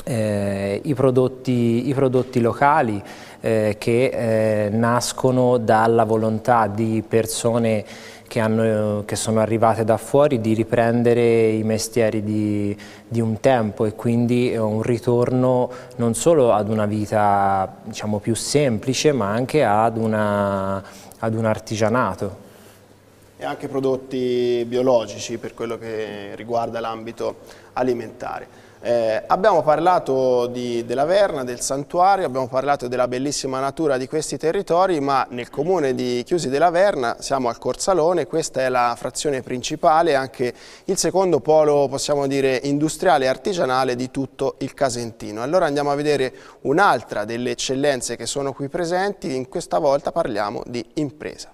Eh, i, prodotti, i, prodotti, locali eh, che eh, nascono dalla volontà di persone che, hanno, che, sono arrivate da fuori di riprendere i mestieri di, di, un tempo e quindi eh, un ritorno non solo ad una vita diciamo, più semplice ma anche ad, una, ad, un artigianato. E anche prodotti biologici per quello che riguarda l'ambito alimentare. Eh, abbiamo parlato di, della Verna, del santuario, abbiamo parlato della bellissima natura di questi territori, ma nel comune di Chiusi della Verna siamo al Corsalone, questa è la frazione principale, anche il secondo polo, possiamo dire, industriale e artigianale di tutto il Casentino. Allora andiamo a vedere un'altra delle eccellenze che sono qui presenti, in questa volta parliamo di impresa.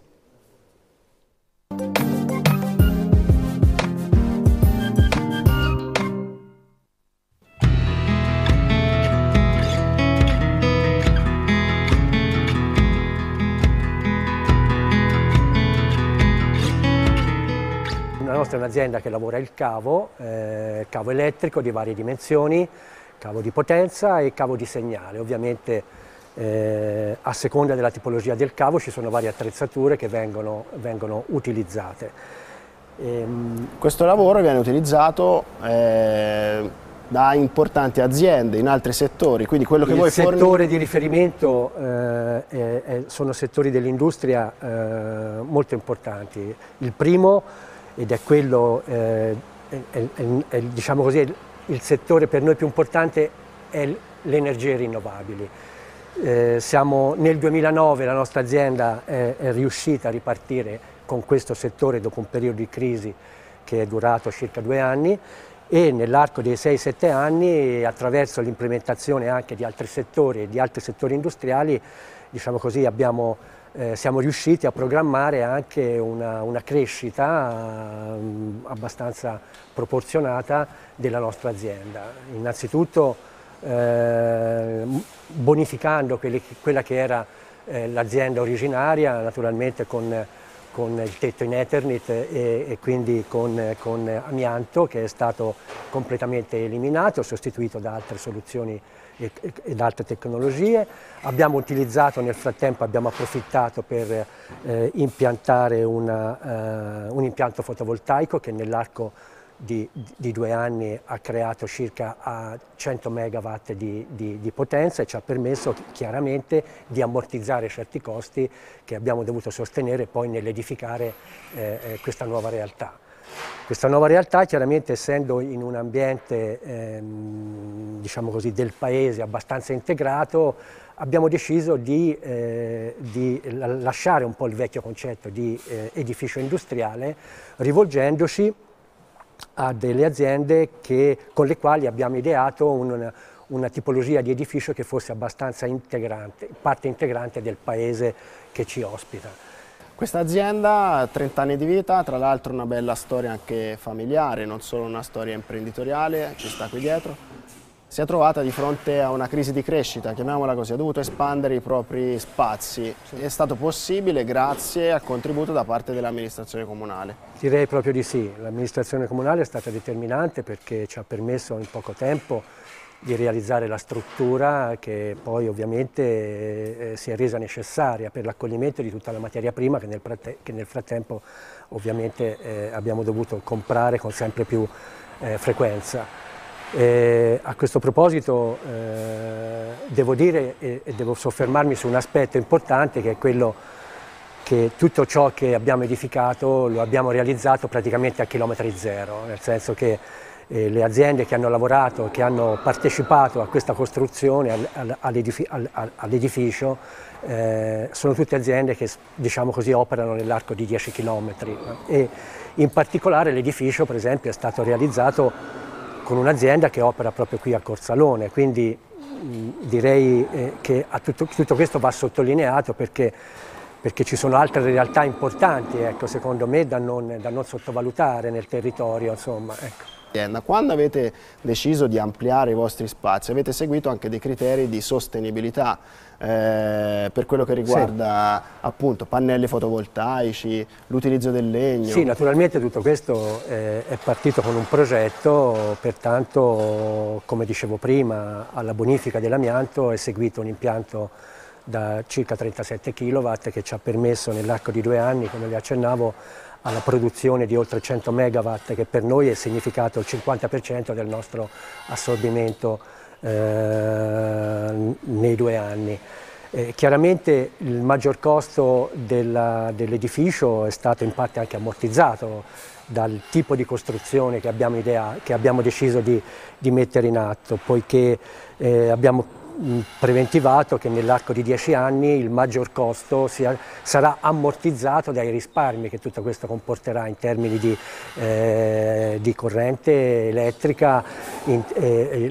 nostra è un'azienda che lavora il cavo, eh, cavo elettrico di varie dimensioni, cavo di potenza e cavo di segnale. Ovviamente eh, a seconda della tipologia del cavo ci sono varie attrezzature che vengono, vengono utilizzate. Ehm... Questo lavoro viene utilizzato eh, da importanti aziende in altri settori, quindi quello che Il voi fornite... Il settore di riferimento eh, è, è, sono settori dell'industria eh, molto importanti. Il primo ed è quello, eh, è, è, è, diciamo così, il, il settore per noi più importante è le energie rinnovabili. Eh, siamo, nel 2009 la nostra azienda è, è, riuscita a ripartire con questo settore dopo un periodo di crisi che è durato circa due anni e nell'arco dei 6-7 anni attraverso l'implementazione anche di altri settori e di altri settori industriali diciamo così, abbiamo eh, siamo riusciti a programmare anche una, una crescita eh, abbastanza proporzionata della nostra azienda. Innanzitutto eh, bonificando quelli, quella che era eh, l'azienda originaria, naturalmente con, con, il tetto in Eternit e, e quindi con, con, amianto che è stato completamente eliminato, sostituito da altre soluzioni ed altre tecnologie. Abbiamo utilizzato, nel frattempo abbiamo approfittato per eh, impiantare una, eh, un impianto fotovoltaico che nell'arco di, di, due anni ha creato circa 100 megawatt di, di, di, potenza e ci ha permesso chiaramente di ammortizzare certi costi che abbiamo dovuto sostenere poi nell'edificare eh, eh, questa nuova realtà. Questa nuova realtà chiaramente essendo in un ambiente ehm, diciamo così, del paese abbastanza integrato abbiamo deciso di, eh, di, lasciare un po' il vecchio concetto di eh, edificio industriale rivolgendoci a delle aziende che, con le quali abbiamo ideato un, una tipologia di edificio che fosse abbastanza integrante, parte integrante del paese che ci ospita. Questa azienda ha 30 anni di vita, tra l'altro una bella storia anche familiare, non solo una storia imprenditoriale, ci sta qui dietro. Si è trovata di fronte a una crisi di crescita, chiamiamola così, ha dovuto espandere i propri spazi. È stato possibile grazie al contributo da parte dell'amministrazione comunale. Direi proprio di sì, l'amministrazione comunale è stata determinante perché ci ha permesso in poco tempo di realizzare la struttura che poi ovviamente eh, eh, si è resa necessaria per l'accoglimento di tutta la materia prima che nel, che nel frattempo ovviamente eh, abbiamo dovuto comprare con sempre più eh, frequenza. E eh, a questo proposito eh, devo dire e devo soffermarmi su un aspetto importante che è quello che tutto ciò che abbiamo edificato lo abbiamo realizzato praticamente a chilometri zero, nel senso che eh, le aziende che hanno lavorato, che hanno partecipato a questa costruzione, al, al, all'edificio, eh, sono tutte aziende che diciamo così, operano nell'arco di 10 km. E in particolare l'edificio per esempio è stato realizzato con un'azienda che opera proprio qui a Corsalone, quindi direi eh, che tutto, tutto, questo va sottolineato perché, perché, ci sono altre realtà importanti, ecco, secondo me, da non, da non sottovalutare nel territorio. Insomma, ecco azienda. Quando avete deciso di ampliare i vostri spazi avete seguito anche dei criteri di sostenibilità eh, per quello che riguarda sì. appunto pannelli fotovoltaici, l'utilizzo del legno. Sì, naturalmente tutto questo eh, è partito con un progetto, pertanto come dicevo prima alla bonifica dell'amianto è seguito un impianto da circa 37 kW che ci ha permesso nell'arco di due anni, come vi accennavo, alla produzione di oltre 100 megawatt che per noi è significato il 50% del nostro assorbimento eh, nei due anni. Eh, chiaramente il maggior costo dell'edificio è stato in parte anche ammortizzato dal tipo di costruzione che abbiamo, idea, che abbiamo deciso di, di, mettere in atto, poiché eh, abbiamo preventivato che nell'arco di dieci anni il maggior costo sia, sarà ammortizzato dai risparmi che tutto questo comporterà in termini di, eh, di corrente elettrica, in, eh,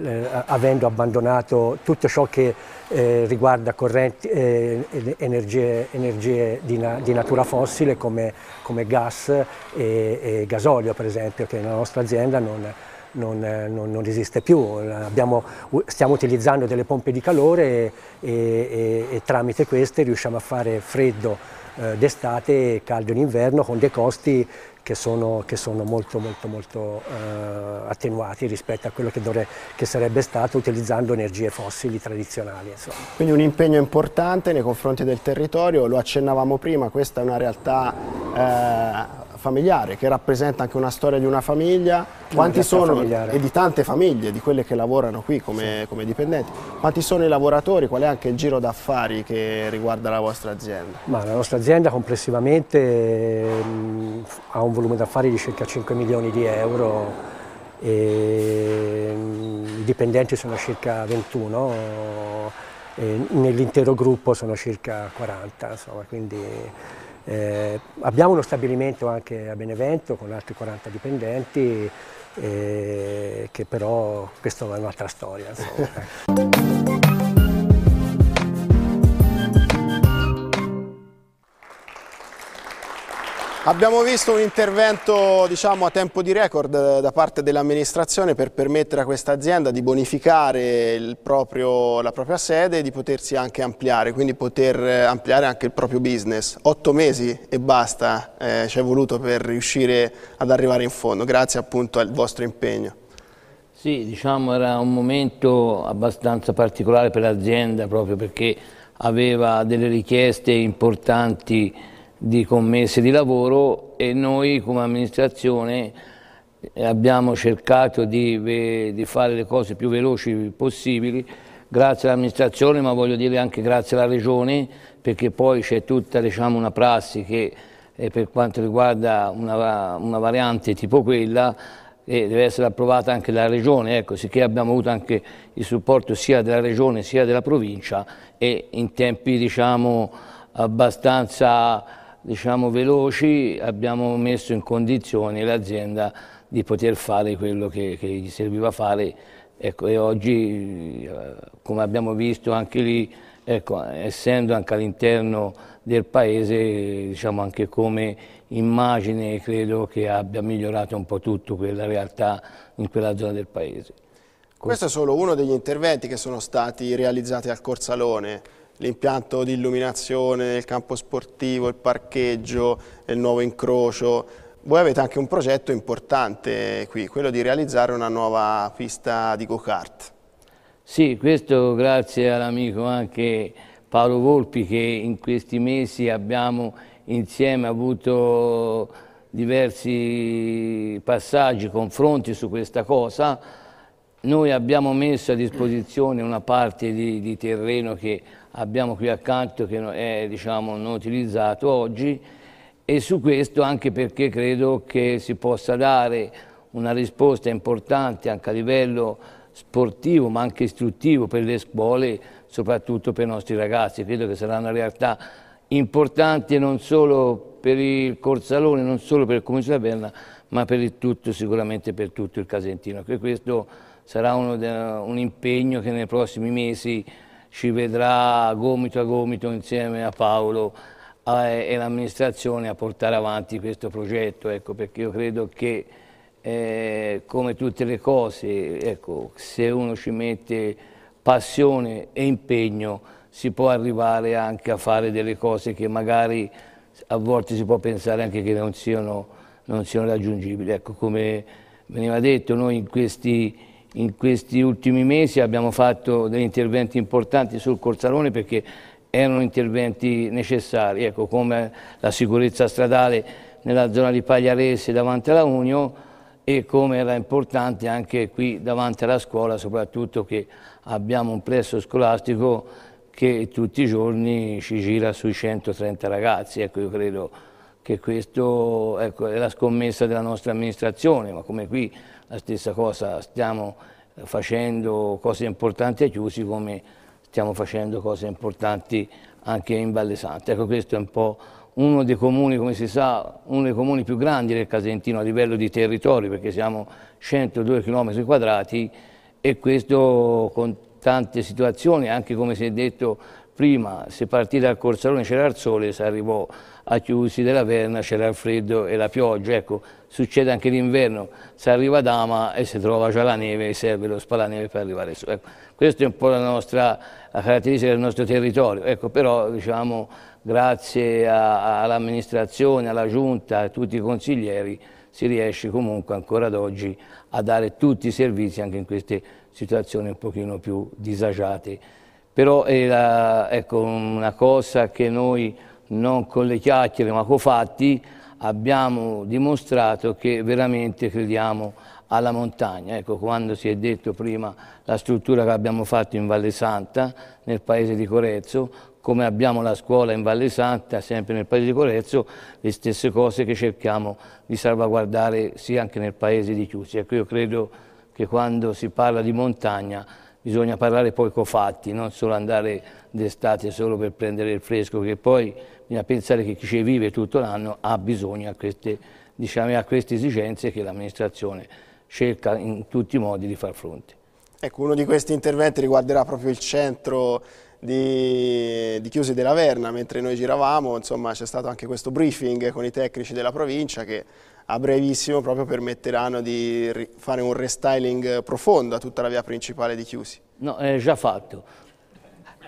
eh, avendo abbandonato tutto ciò che eh, riguarda correnti, eh, energie, energie di, na, di, natura fossile come, come gas e, e gasolio per esempio che nella nostra azienda non non, eh, non, non esiste più. Abbiamo, stiamo utilizzando delle pompe di calore e, e, e tramite queste riusciamo a fare freddo eh, d'estate e caldo in inverno con dei costi che sono, che sono molto, molto, molto eh, attenuati rispetto a quello che, dovrebbe, che, sarebbe stato utilizzando energie fossili tradizionali. Insomma. Quindi un impegno importante nei confronti del territorio, lo accennavamo prima, questa è una realtà eh, familiare, che rappresenta anche una storia di una famiglia, quanti sono, familiare. e di tante famiglie, di quelle che lavorano qui come, sì. come dipendenti, quanti sono i lavoratori, qual è anche il giro d'affari che riguarda la vostra azienda? Ma la nostra azienda complessivamente mh, mm, ha un volume d'affari di circa 5 milioni di euro e, mh, mm, i dipendenti sono circa 21, nell'intero gruppo sono circa 40, insomma, quindi eh, abbiamo uno stabilimento anche a Benevento con altri 40 dipendenti, eh, che però questa è un'altra storia. Abbiamo visto un intervento diciamo, a tempo di record eh, da parte dell'amministrazione per permettere a questa azienda di bonificare proprio, la propria sede e di potersi anche ampliare, quindi poter eh, ampliare anche il proprio business. Otto mesi e basta eh, ci è voluto per riuscire ad arrivare in fondo, grazie appunto al vostro impegno. Sì, diciamo era un momento abbastanza particolare per l'azienda proprio perché aveva delle richieste importanti di commesse di lavoro e noi come amministrazione abbiamo cercato di, di fare le cose più veloci possibili grazie all'amministrazione ma voglio dire anche grazie alla regione perché poi c'è tutta diciamo, una prassi che per quanto riguarda una, una variante tipo quella e deve essere approvata anche dalla Regione, ecco, sicché abbiamo avuto anche il supporto sia della Regione sia della provincia e in tempi diciamo abbastanza diciamo, veloci abbiamo messo in condizione l'azienda di poter fare quello che, che gli serviva fare ecco, e oggi eh, come abbiamo visto anche lì ecco, essendo anche all'interno del paese diciamo anche come immagine credo che abbia migliorato un po' tutto quella realtà in quella zona del paese. Questo è solo uno degli interventi che sono stati realizzati al Corsalone l'impianto di illuminazione, il campo sportivo, il parcheggio, il nuovo incrocio. Voi avete anche un progetto importante qui, quello di realizzare una nuova pista di go-kart. Sì, questo grazie all'amico anche Paolo Volpi che in questi mesi abbiamo insieme avuto diversi passaggi, confronti su questa cosa. Noi abbiamo messo a disposizione una parte di, di terreno che abbiamo qui accanto che è diciamo, non utilizzato oggi e su questo anche perché credo che si possa dare una risposta importante anche a livello sportivo ma anche istruttivo per le scuole, soprattutto per i nostri ragazzi. Credo che sarà una realtà importante non solo per il Corsalone, non solo per il Comune di Taverna, ma per il tutto, sicuramente per tutto il Casentino. Che questo sarà uno, un impegno che nei prossimi mesi ci vedrà gomito a gomito insieme a Paolo e l'amministrazione a portare avanti questo progetto, ecco, perché io credo che eh, come tutte le cose, ecco, se uno ci mette passione e impegno si può arrivare anche a fare delle cose che magari a volte si può pensare anche che non siano, non siano raggiungibili. Ecco, come veniva detto, noi in questi in questi ultimi mesi abbiamo fatto degli interventi importanti sul Corzalone perché erano interventi necessari, ecco, come la sicurezza stradale nella zona di Pagliarese davanti alla Unio e come era importante anche qui davanti alla scuola, soprattutto che abbiamo un plesso scolastico che tutti i giorni ci gira sui 130 ragazzi. Ecco, io credo che questa ecco, è la scommessa della nostra amministrazione, ma come qui la stessa cosa, stiamo facendo cose importanti a Chiusi come stiamo facendo cose importanti anche in Valle Santa. Ecco questo è un po' uno dei comuni, come si sa, uno dei comuni più grandi del Casentino a livello di territorio, perché siamo 102 km quadrati e questo con tante situazioni, anche come si è detto prima si partì dal Corsalone c'era il sole, si arrivò a Chiusi della Verna c'era il freddo e la pioggia, ecco, succede anche l'inverno, si arriva ad Ama e si trova già la neve, serve lo spalaneve per arrivare su. Ecco, questa è un po' la, nostra, la caratteristica del nostro territorio, ecco, però diciamo, grazie all'amministrazione, alla giunta, a tutti i consiglieri, si riesce comunque ancora ad oggi a dare tutti i servizi anche in queste situazioni un pochino più disagiate. Però era ecco, una cosa che noi non con le chiacchiere ma con fatti abbiamo dimostrato che veramente crediamo alla montagna. Ecco, quando si è detto prima la struttura che abbiamo fatto in Valle Santa, nel paese di Corezzo, come abbiamo la scuola in Valle Santa, sempre nel paese di Corezzo, le stesse cose che cerchiamo di salvaguardare sia anche nel paese di Chiusi. Ecco, io credo che quando si parla di montagna bisogna parlare poi con fatti, non solo andare d'estate solo per prendere il fresco, che poi bisogna pensare che chi ci vive tutto l'anno ha bisogno a queste, diciamo, a queste esigenze che l'amministrazione cerca in tutti i modi di far fronte. Ecco, uno di questi interventi riguarderà proprio il centro di, di Chiusi della Verna, mentre noi giravamo, insomma c'è stato anche questo briefing con i tecnici della provincia che a brevissimo proprio permetteranno di fare un restyling profondo a tutta la via principale di Chiusi. No, è già fatto.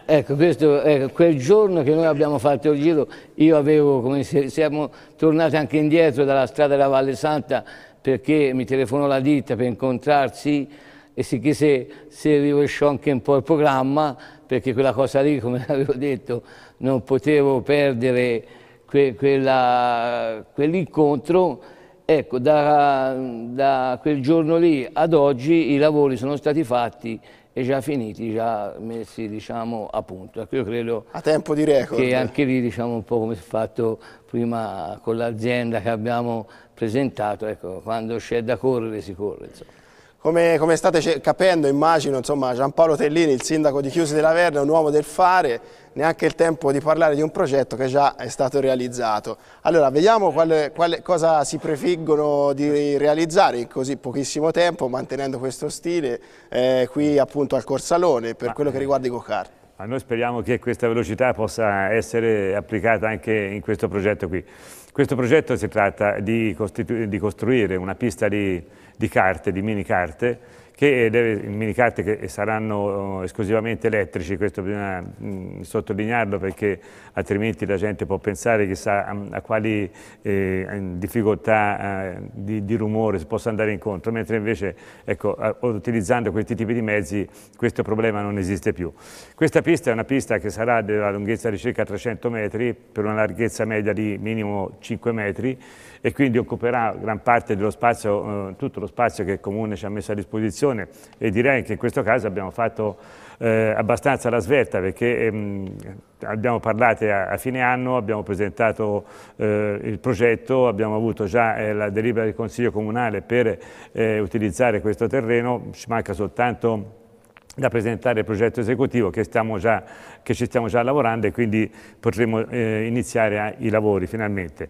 Ecco, questo, ecco, quel giorno che noi abbiamo fatto il giro, io avevo, come se siamo tornati anche indietro dalla strada della Valle Santa perché mi telefonò la ditta per incontrarsi e si chiese se riusciò anche un po' il programma perché quella cosa lì, come avevo detto, non potevo perdere que quell'incontro Ecco, da, da, quel giorno lì ad oggi i lavori sono stati fatti e già finiti, già messi diciamo, a punto. Ecco, io credo a tempo di record. Che anche lì, diciamo, un po' come si è fatto prima con l'azienda che abbiamo presentato, ecco, quando c'è da correre si corre. Insomma. Come, come, state capendo, immagino, insomma, Giampaolo Tellini, il sindaco di Chiusi della Verna, è un uomo del fare, neanche il tempo di parlare di un progetto che già è stato realizzato. Allora, vediamo quale, quale, cosa si prefiggono di realizzare in così pochissimo tempo, mantenendo questo stile eh, qui appunto al Corsalone, per quello che eh, riguarda i go-kart. Ma noi speriamo che questa velocità possa essere applicata anche in questo progetto qui. Questo progetto si tratta di, di costruire una pista di di carte, di minicarte, che deve, minicarte che saranno eh, esclusivamente elettrici, questo bisogna mh, mm, sottolinearlo perché altrimenti la gente può pensare chissà a, mm, a quali eh, difficoltà eh, di, di, rumore si possa andare incontro, mentre invece ecco, utilizzando questi tipi di mezzi questo problema non esiste più. Questa pista è una pista che sarà della lunghezza di circa 300 metri per una larghezza media di minimo 5 metri, e quindi occuperà gran parte dello spazio, eh, tutto lo spazio che il Comune ci ha messo a disposizione e direi che in questo caso abbiamo fatto eh, abbastanza la svelta perché ehm, abbiamo parlato a, a, fine anno, abbiamo presentato eh, il progetto, abbiamo avuto già eh, la delibera del Consiglio Comunale per eh, utilizzare questo terreno, ci manca soltanto da presentare il progetto esecutivo che, già, che ci stiamo già lavorando e quindi potremo eh, iniziare i lavori finalmente.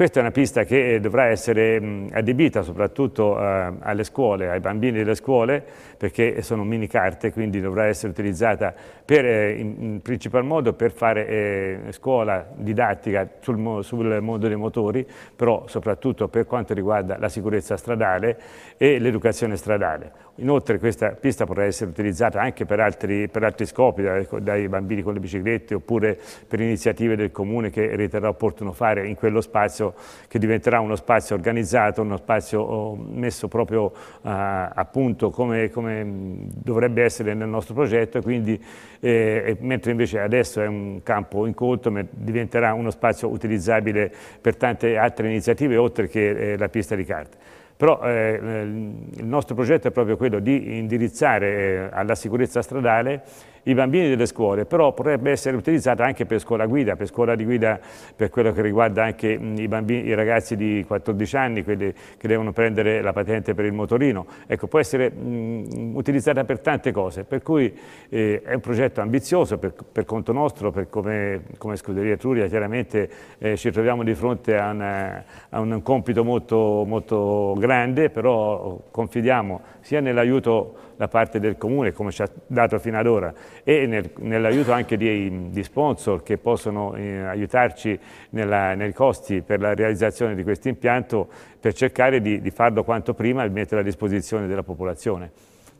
Questa è una pista che eh, dovrà essere mm, adibita soprattutto eh, alle scuole, ai bambini delle scuole, perché sono mini carte, quindi dovrà essere utilizzata per, eh, in, principal modo per fare scuola didattica sul, sul, mondo dei motori, però soprattutto per quanto riguarda la sicurezza stradale e l'educazione stradale. Inoltre questa pista potrà essere utilizzata anche per altri, per altri scopi, dai, dai, bambini con le biciclette oppure per iniziative del comune che riterrà opportuno fare in quello spazio che diventerà uno spazio organizzato, uno spazio oh, messo proprio uh, a punto come, come, dovrebbe essere nel nostro progetto quindi eh, mentre invece adesso è un campo incolto diventerà uno spazio utilizzabile per tante altre iniziative oltre che eh, la pista di carte. Però eh, eh, il nostro progetto è proprio quello di indirizzare eh, alla sicurezza stradale i bambini delle scuole, però potrebbe essere utilizzata anche per scuola guida, per scuola di guida per quello che riguarda anche i, bambini, i ragazzi di 14 anni, quelli che devono prendere la patente per il motorino. Ecco, può essere mh, utilizzata per tante cose, per cui eh, è un progetto ambizioso per, per conto nostro, per come, come scuderia Truria chiaramente eh, ci troviamo di fronte a, una, a un compito molto, molto grande, però confidiamo sia nell'aiuto da parte del Comune, come ci ha dato fino ad ora, e nel, nell'aiuto anche di, di, sponsor che possono eh, aiutarci nella, nei costi per la realizzazione di questo impianto per cercare di, di farlo quanto prima e mettere a disposizione della popolazione.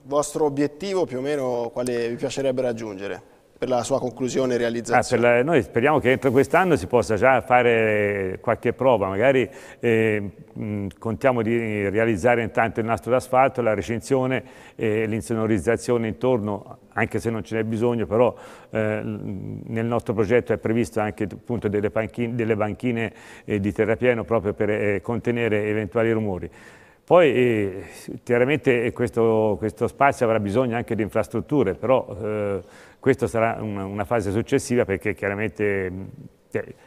vostro obiettivo più o meno quale vi piacerebbe raggiungere? per la sua conclusione e ah, realizzazione? Ah, la, noi speriamo che entro quest'anno si possa già fare qualche prova, magari eh, mh, contiamo di realizzare intanto il nastro d'asfalto, la recinzione e l'insonorizzazione intorno anche se non ce n'è bisogno, però eh, nel nostro progetto è previsto anche appunto, delle, panchine, delle, banchine eh, di terrapieno proprio per eh, contenere eventuali rumori. Poi eh, chiaramente eh, questo, questo, spazio avrà bisogno anche di infrastrutture, però eh, questa sarà una, una fase successiva perché chiaramente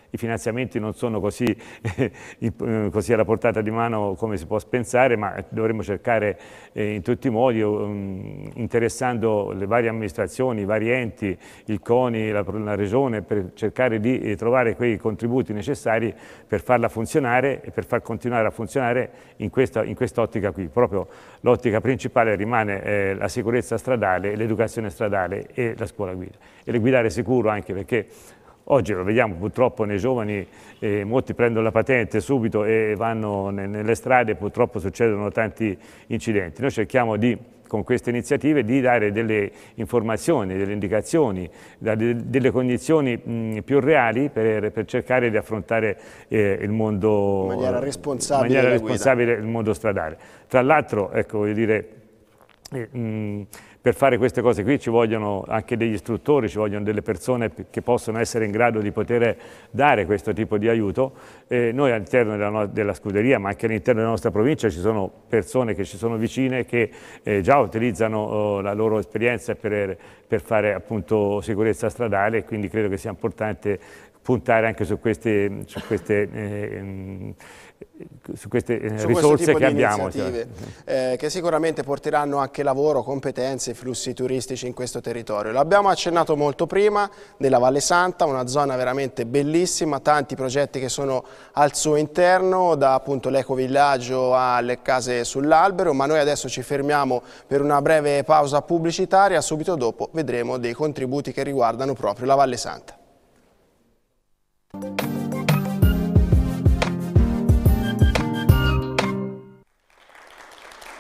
i finanziamenti non sono così, eh, così, alla portata di mano come si può pensare, ma dovremmo cercare eh, in tutti i modi, mm, interessando le varie amministrazioni, i vari enti, il CONI, la, la Regione, per cercare di eh, trovare quei contributi necessari per farla funzionare e per far continuare a funzionare in questa in quest'ottica qui. Proprio l'ottica principale rimane la sicurezza stradale, l'educazione stradale e la scuola guida. E le guidare sicuro anche perché Oggi lo vediamo purtroppo nei giovani, eh, molti prendono la patente subito e vanno ne, nelle strade e purtroppo succedono tanti incidenti. Noi cerchiamo di, con queste iniziative di dare delle informazioni, delle indicazioni, delle cognizioni mh, più reali per, per, cercare di affrontare eh, il mondo in maniera responsabile, in maniera responsabile il mondo stradale. Tra l'altro, ecco, voglio dire... Eh, mh, per fare queste cose qui ci vogliono anche degli istruttori, ci vogliono delle persone che possono essere in grado di poter dare questo tipo di aiuto. Eh, noi all'interno della, no della, scuderia, ma anche all'interno della nostra provincia, ci sono persone che ci sono vicine che eh, già utilizzano eh, la loro esperienza per, per, fare appunto sicurezza stradale, quindi credo che sia importante puntare anche su queste, su queste, eh, ehm, su queste eh, su risorse che abbiamo. Cioè. Eh, che sicuramente porteranno anche lavoro, competenze, flussi turistici in questo territorio. L'abbiamo accennato molto prima, nella Valle Santa, una zona veramente bellissima, tanti progetti che sono al suo interno, da appunto l'ecovillaggio alle case sull'albero, ma noi adesso ci fermiamo per una breve pausa pubblicitaria, subito dopo vedremo dei contributi che riguardano proprio la Valle Santa.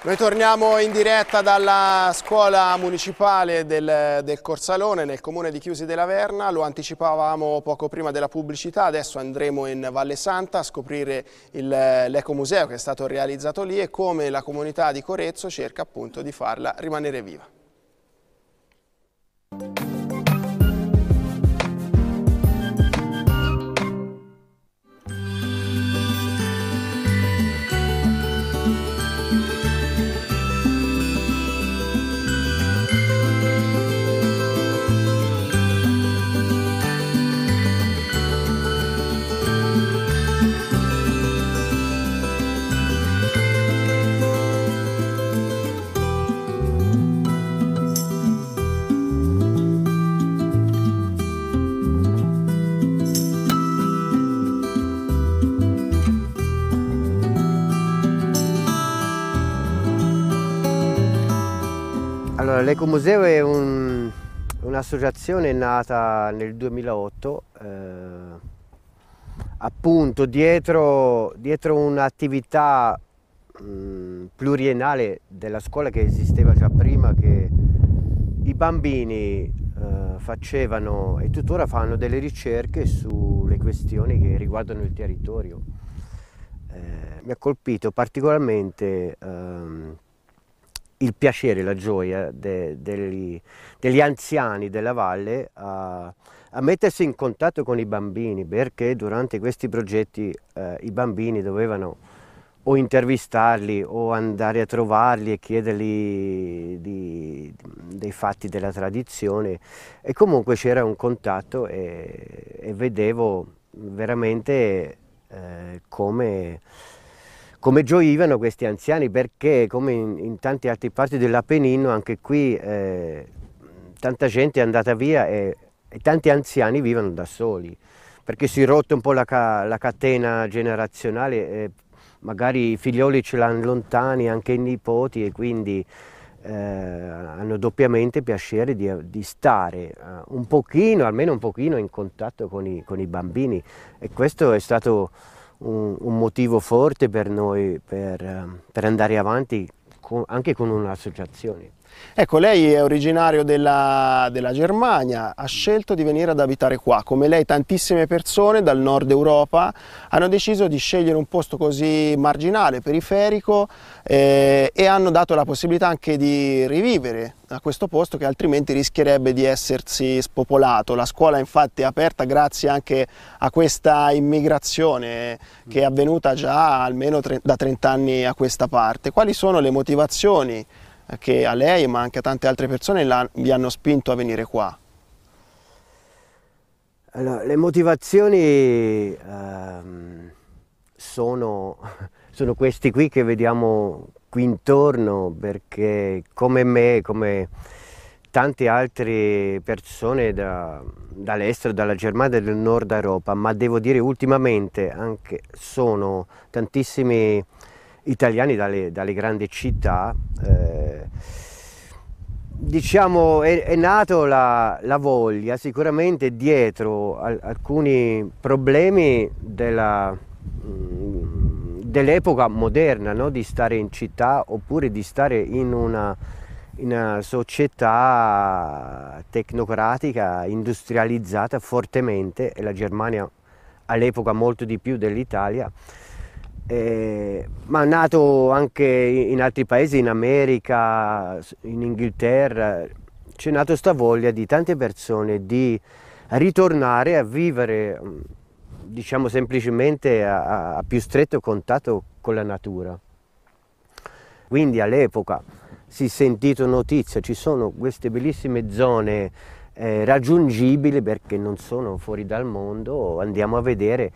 Noi torniamo in diretta dalla scuola municipale del, del, Corsalone nel comune di Chiusi della Verna, lo anticipavamo poco prima della pubblicità, adesso andremo in Valle Santa a scoprire l'ecomuseo che è stato realizzato lì e come la comunità di Corezzo cerca appunto di farla rimanere viva. L'Ecomuseo è un'associazione nata nel 2008 eh, appunto dietro, dietro un'attività pluriennale della scuola che esisteva già prima che i bambini eh, facevano e tuttora fanno delle ricerche sulle questioni che riguardano il territorio. Eh, mi ha colpito particolarmente ehm, il piacere, la gioia de, degli, degli, anziani della valle a, a, mettersi in contatto con i bambini perché durante questi progetti eh, i bambini dovevano o intervistarli o andare a trovarli e chiedergli di, dei fatti della tradizione e comunque c'era un contatto e, e vedevo veramente eh, come come gioivano questi anziani perché come in, in tante altre parti dell'Appennino anche qui eh, tanta gente è andata via e, e, tanti anziani vivono da soli perché si è rotta un po' la, ca la catena generazionale magari i figlioli ce l'hanno lontani anche i nipoti e quindi eh, hanno doppiamente piacere di, di stare eh, un pochino, almeno un pochino in contatto con i, con i bambini e questo è stato un, un motivo forte per noi per, eh, per andare avanti con, anche con un'associazione. Ecco, lei è originario della, della, Germania, ha scelto di venire ad abitare qua. Come lei tantissime persone dal nord Europa hanno deciso di scegliere un posto così marginale, periferico eh, e hanno dato la possibilità anche di rivivere a questo posto che altrimenti rischierebbe di essersi spopolato. La scuola infatti è aperta grazie anche a questa immigrazione che è avvenuta già almeno tre, da 30 anni a questa parte. Quali sono le motivazioni? che a lei ma anche a tante altre persone la, vi hanno spinto a venire qua? Allora, le motivazioni ehm, sono, sono questi qui che vediamo qui intorno perché come me, come tante altre persone da, dall'estero, dalla Germania e del nord Europa, ma devo dire ultimamente anche sono tantissimi italiani dalle, dalle grandi città eh, diciamo è, è nato la, la, voglia sicuramente dietro al, alcuni problemi della, mm, dell'epoca moderna no? di stare in città oppure di stare in una, in una società tecnocratica industrializzata fortemente e la Germania all'epoca molto di più dell'Italia eh, ma nato anche in altri paesi, in America, in Inghilterra, c'è nata questa voglia di tante persone di ritornare a vivere, diciamo semplicemente, a, a più stretto contatto con la natura. Quindi all'epoca si è sentito notizia, ci sono queste bellissime zone eh, raggiungibili perché non sono fuori dal mondo, andiamo a vedere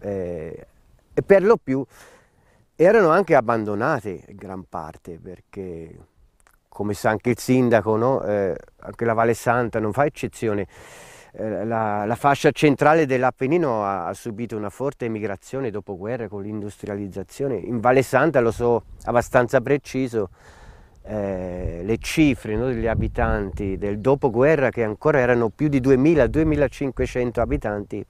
eh, e per lo più erano anche abbandonate in gran parte perché come sa anche il sindaco, no? eh, anche la Valle Santa non fa eccezione. Eh, la, la, fascia centrale dell'Appennino ha, ha, subito una forte emigrazione dopo guerra con l'industrializzazione. In Valle Santa lo so abbastanza preciso, eh, le cifre no, degli abitanti del dopoguerra che ancora erano più di 2.000-2.500 abitanti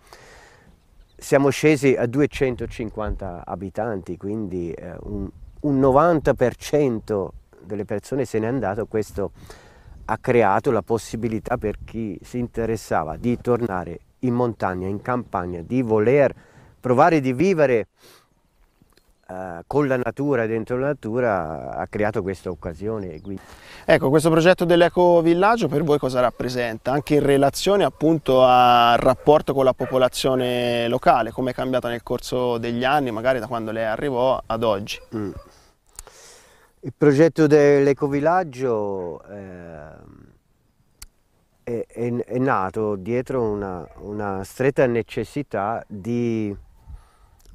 siamo scesi a 250 abitanti, quindi eh, un, un 90% delle persone se n'è andato, questo ha creato la possibilità per chi si interessava di tornare in montagna, in campagna, di voler provare di vivere eh, con la natura e dentro la natura ha creato questa occasione. Ecco, questo progetto dell'ecovillaggio per voi cosa rappresenta? Anche in relazione appunto al rapporto con la popolazione locale, come è cambiata nel corso degli anni, magari da quando lei arrivò ad oggi? Mm. Il progetto dell'ecovillaggio eh, è, è, è, nato dietro una, una stretta necessità di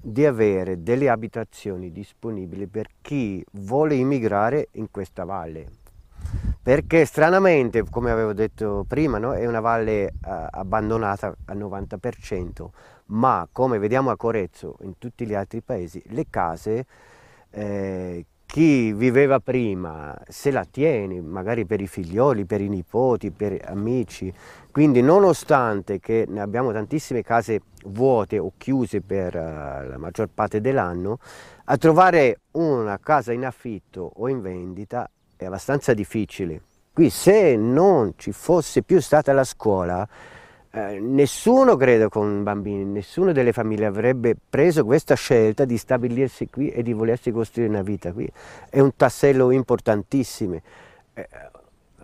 di avere delle abitazioni disponibili per chi vuole immigrare in questa valle. Perché stranamente, come avevo detto prima, no, è una valle uh, abbandonata al 90%, ma come vediamo a Corezzo, in tutti gli altri paesi, le case eh, chi viveva prima se la tiene, magari per i figlioli, per i nipoti, per amici. Quindi nonostante che ne abbiamo tantissime case vuote o chiuse per eh, la maggior parte dell'anno, a trovare una casa in affitto o in vendita è abbastanza difficile. Qui se non ci fosse più stata la scuola, eh, nessuno, credo, con bambini, nessuna delle famiglie avrebbe preso questa scelta di stabilirsi qui e di volersi costruire una vita qui. È un tassello importantissimo. Eh,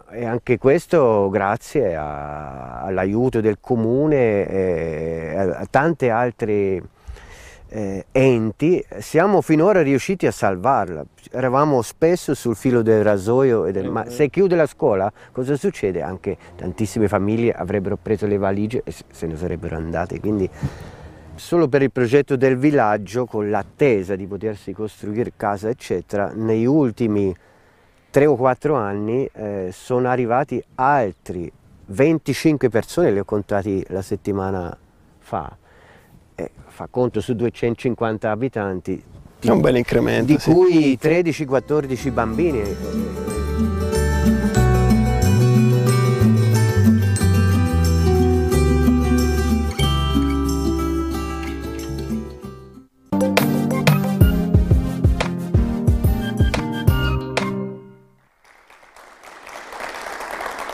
eh, e anche questo grazie all'aiuto del comune e a, a tante altre eh, enti, siamo finora riusciti a salvarla. Eravamo spesso sul filo del rasoio, del, ma se chiude la scuola cosa succede? Anche tantissime famiglie avrebbero preso le valigie e se ne sarebbero andate. Quindi solo per il progetto del villaggio, con l'attesa di potersi costruire casa, eccetera, negli ultimi tre o quattro anni eh, sono arrivati altri 25 persone, le ho contati la settimana fa, eh, fa conto su 250 abitanti, di, è un bel incremento, di sì. cui 13-14 bambini.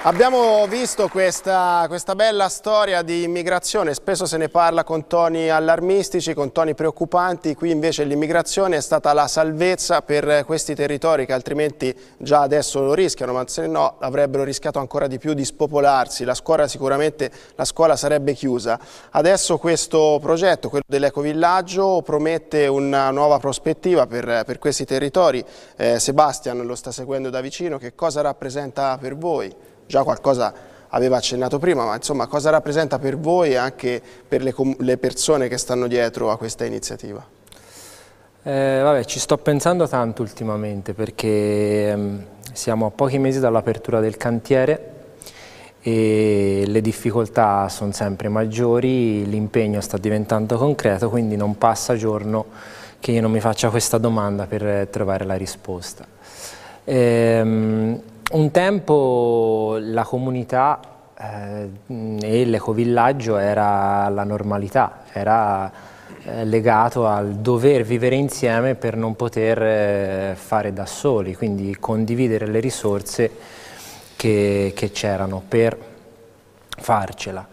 Abbiamo visto questa, questa, bella storia di immigrazione, spesso se ne parla con toni allarmistici, con toni preoccupanti, qui invece l'immigrazione è stata la salvezza per questi territori che altrimenti già adesso lo rischiano, ma se no avrebbero rischiato ancora di più di spopolarsi, la scuola sicuramente la scuola sarebbe chiusa. Adesso questo progetto, quello dell'ecovillaggio, promette una nuova prospettiva per, per questi territori. Eh, Sebastian lo sta seguendo da vicino, che cosa rappresenta per voi? già qualcosa aveva accennato prima, ma insomma cosa rappresenta per voi e anche per le, le persone che stanno dietro a questa iniziativa? Eh, vabbè, ci sto pensando tanto ultimamente perché mh, ehm, siamo a pochi mesi dall'apertura del cantiere e le difficoltà sono sempre maggiori, l'impegno sta diventando concreto, quindi non passa giorno che io non mi faccia questa domanda per trovare la risposta. Ehm, un tempo la comunità eh, e l'ecovillaggio era la normalità, era eh, legato al dover vivere insieme per non poter eh, fare da soli, quindi condividere le risorse che, che c'erano per farcela.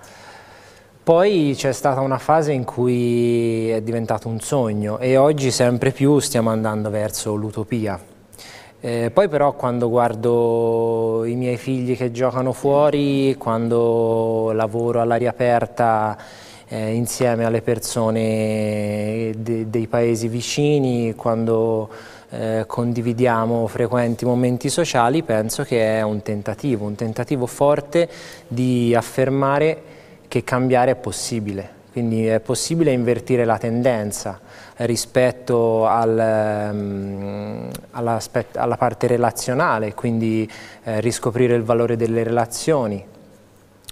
Poi c'è stata una fase in cui è diventato un sogno e oggi sempre più stiamo andando verso l'utopia, eh, poi però quando guardo i miei figli che giocano fuori, quando lavoro all'aria aperta eh, insieme alle persone de dei paesi vicini, quando eh, condividiamo frequenti momenti sociali, penso che è un tentativo, un tentativo forte di affermare che cambiare è possibile. Quindi è possibile invertire la tendenza rispetto al, ehm, alla, alla parte relazionale, quindi eh, riscoprire il valore delle relazioni,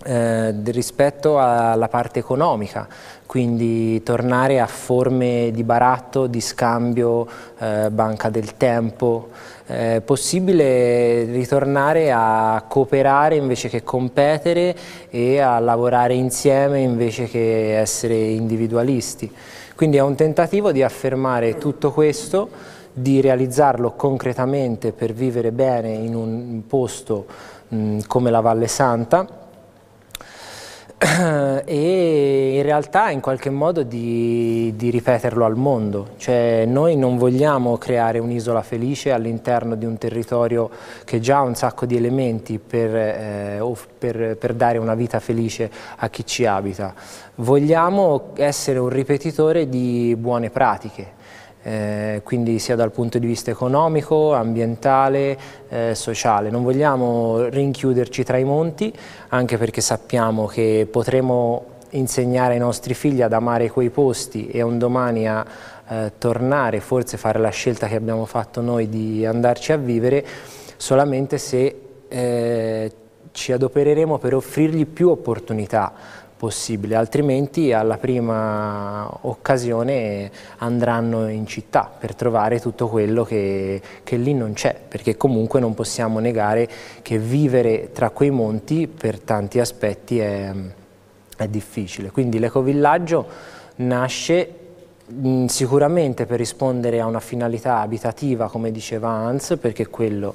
eh, rispetto alla parte economica, quindi tornare a forme di baratto, di scambio, eh, banca del tempo, è eh, possibile ritornare a cooperare invece che competere e a lavorare insieme invece che essere individualisti. Quindi è un tentativo di affermare tutto questo, di realizzarlo concretamente per vivere bene in un posto mh, come la Valle Santa, e in realtà in qualche modo di, di, ripeterlo al mondo, cioè noi non vogliamo creare un'isola felice all'interno di un territorio che già ha un sacco di elementi per, eh, per, per dare una vita felice a chi ci abita, vogliamo essere un ripetitore di buone pratiche eh, quindi sia dal punto di vista economico, ambientale, eh, sociale. Non vogliamo rinchiuderci tra i monti, anche perché sappiamo che potremo insegnare ai nostri figli ad amare quei posti e un domani a eh, tornare, forse fare la scelta che abbiamo fatto noi di andarci a vivere, solamente se eh, ci adopereremo per offrirgli più opportunità possibile, altrimenti alla prima occasione andranno in città per trovare tutto quello che, che lì non c'è, perché comunque non possiamo negare che vivere tra quei monti per tanti aspetti è, è difficile. Quindi l'ecovillaggio nasce mm, sicuramente per rispondere a una finalità abitativa, come diceva Hans, perché quello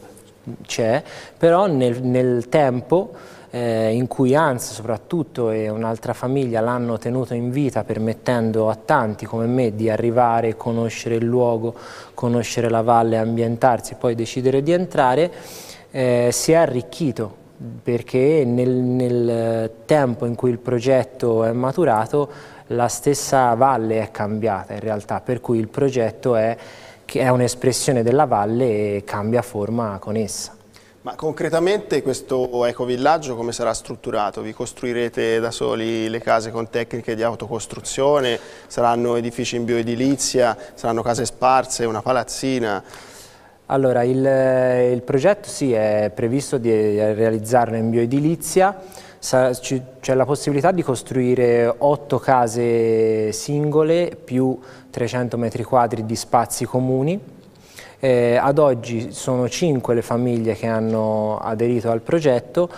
c'è, però nel, nel tempo eh, in cui Hans soprattutto e un'altra famiglia l'hanno tenuto in vita permettendo a tanti come me di arrivare, conoscere il luogo, conoscere la valle, ambientarsi e poi decidere di entrare, eh, si è arricchito perché nel, nel eh, tempo in cui il progetto è maturato la stessa valle è cambiata in realtà, per cui il progetto è, è un'espressione della valle e cambia forma con essa. Ma concretamente questo ecovillaggio come sarà strutturato? Vi costruirete da soli le case con tecniche di autocostruzione? Saranno edifici in bioedilizia? Saranno case sparse? Una palazzina? Allora, il, eh, il progetto sì, è previsto di eh, realizzarlo in bioedilizia, c'è la possibilità di costruire 8 case singole più 300 metri quadri di spazi comuni, eh, ad oggi sono 5 le famiglie che hanno aderito al progetto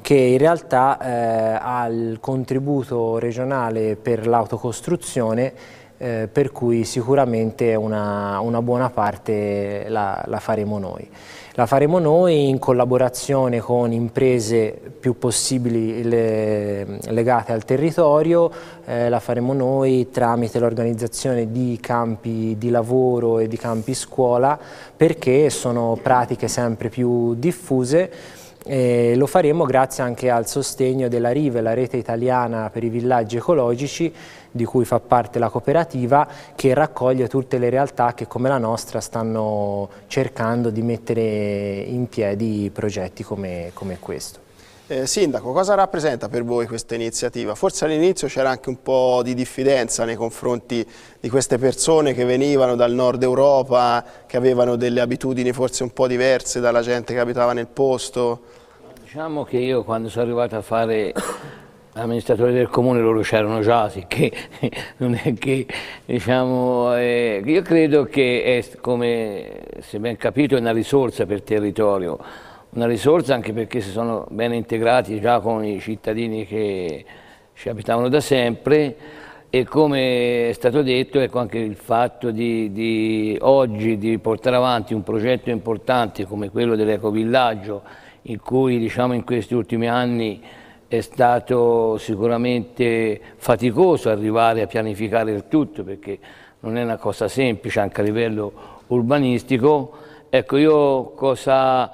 che in realtà eh, ha il contributo regionale per l'autocostruzione eh, per cui sicuramente una, una buona parte la, la faremo noi. La faremo noi in collaborazione con imprese più possibili le, legate al territorio, eh, la faremo noi tramite l'organizzazione di campi di lavoro e di campi scuola perché sono pratiche sempre più diffuse eh, lo faremo grazie anche al sostegno della RIVE, la rete italiana per i villaggi ecologici, di cui fa parte la cooperativa, che raccoglie tutte le realtà che come la nostra stanno cercando di mettere in piedi progetti come, come questo. Eh, sindaco, cosa rappresenta per voi questa iniziativa? Forse all'inizio c'era anche un po' di diffidenza nei confronti di queste persone che venivano dal nord Europa, che avevano delle abitudini forse un po' diverse dalla gente che abitava nel posto. Diciamo che io quando sono arrivato a fare amministratori del comune loro c'erano già, sicché non è che diciamo, eh, io credo che è come se ben capito è una risorsa per il territorio, una risorsa anche perché si sono ben integrati già con i cittadini che ci abitavano da sempre e come è stato detto ecco anche il fatto di, di oggi di portare avanti un progetto importante come quello dell'ecovillaggio in cui diciamo in questi ultimi anni è stato sicuramente faticoso arrivare a pianificare il tutto perché non è una cosa semplice anche a livello urbanistico. Ecco, io cosa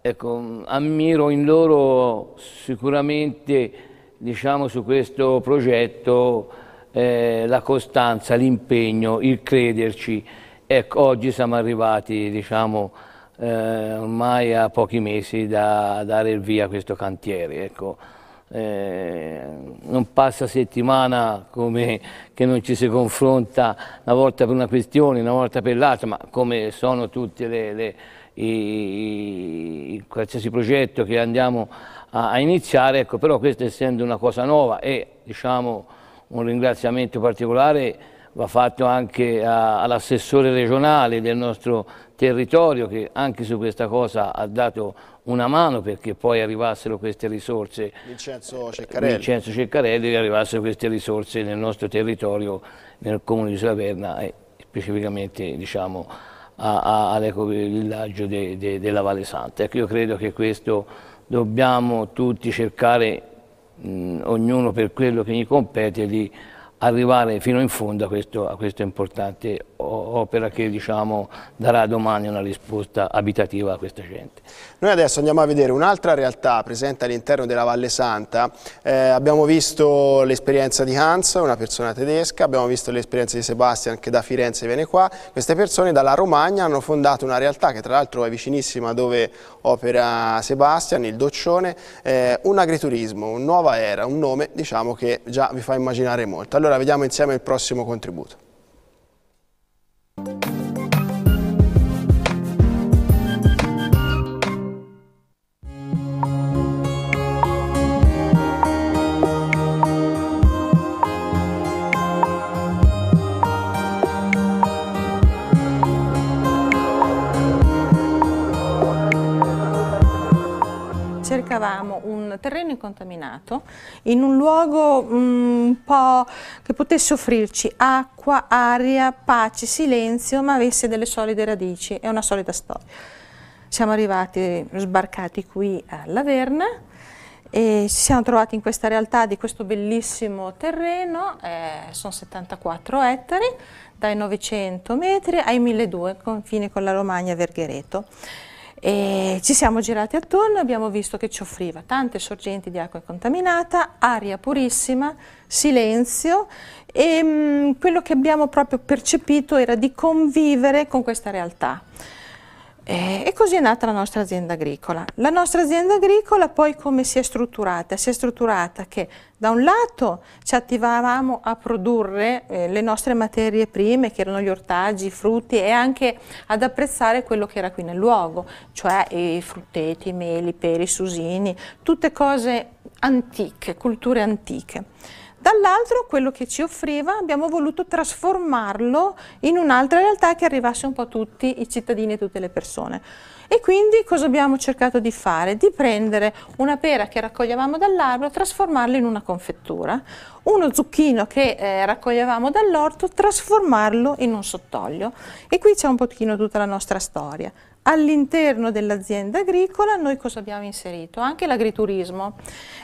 ecco, ammiro in loro sicuramente diciamo, su questo progetto eh, la costanza, l'impegno, il crederci. Ecco, oggi siamo arrivati diciamo, eh, ormai a pochi mesi da dare il via a questo cantiere. Ecco. Eh, non passa settimana come, che non ci si confronta una volta per una questione, una volta per l'altra, ma come sono tutti le, le, i, i, qualsiasi progetto che andiamo a, a, iniziare, ecco, però questa essendo una cosa nuova e diciamo, un ringraziamento particolare va fatto anche all'assessore regionale del nostro territorio che anche su questa cosa ha dato una mano perché poi arrivassero queste risorse, Vincenzo Ceccarelli, Vincenzo Ceccarelli arrivassero queste risorse nel nostro territorio, nel comune di Saverna e specificamente diciamo, all'ecovillaggio de, de, della Valle Santa. Ecco, io credo che questo dobbiamo tutti cercare, mh, ognuno per quello che gli compete, di arrivare fino in fondo a, questo, a questa importante opera che diciamo, darà domani una risposta abitativa a questa gente. Noi adesso andiamo a vedere un'altra realtà presente all'interno della Valle Santa, eh, abbiamo visto l'esperienza di Hans, una persona tedesca, abbiamo visto l'esperienza di Sebastian che da Firenze viene qua, queste persone dalla Romagna hanno fondato una realtà che tra l'altro è vicinissima dove opera Sebastian, il Doccione, eh, un agriturismo, un nuova era, un nome diciamo, che già vi fa immaginare molto. Allora, allora vediamo insieme il prossimo contributo. ricercavamo un terreno incontaminato in un luogo mm, un po' che potesse offrirci acqua, aria, pace, silenzio, ma avesse delle solide radici e una solida storia. Siamo arrivati, sbarcati qui a Laverna e ci siamo trovati in questa realtà di questo bellissimo terreno, eh, sono 74 ettari, dai 900 metri ai 1200, confine con la Romagna Verghereto. E ci siamo girati attorno e abbiamo visto che ci offriva tante sorgenti di acqua contaminata, aria purissima, silenzio e mh, mm, quello che abbiamo proprio percepito era di convivere con questa realtà. Eh, e così è nata la nostra azienda agricola. La nostra azienda agricola poi come si è strutturata? Si è strutturata che da un lato ci attivavamo a produrre eh, le nostre materie prime che erano gli ortaggi, i frutti e anche ad apprezzare quello che era qui nel luogo, cioè i frutteti, i meli, i peri, i susini, tutte cose antiche, culture antiche dall'altro quello che ci offriva abbiamo voluto trasformarlo in un'altra realtà che arrivasse un po' a tutti i cittadini e tutte le persone. E quindi cosa abbiamo cercato di fare? Di prendere una pera che raccoglievamo dall'albero, trasformarla in una confettura, uno zucchino che eh, raccoglievamo dall'orto, trasformarlo in un sottolio. E qui c'è un pochino tutta la nostra storia all'interno dell'azienda agricola noi cosa abbiamo inserito? Anche l'agriturismo.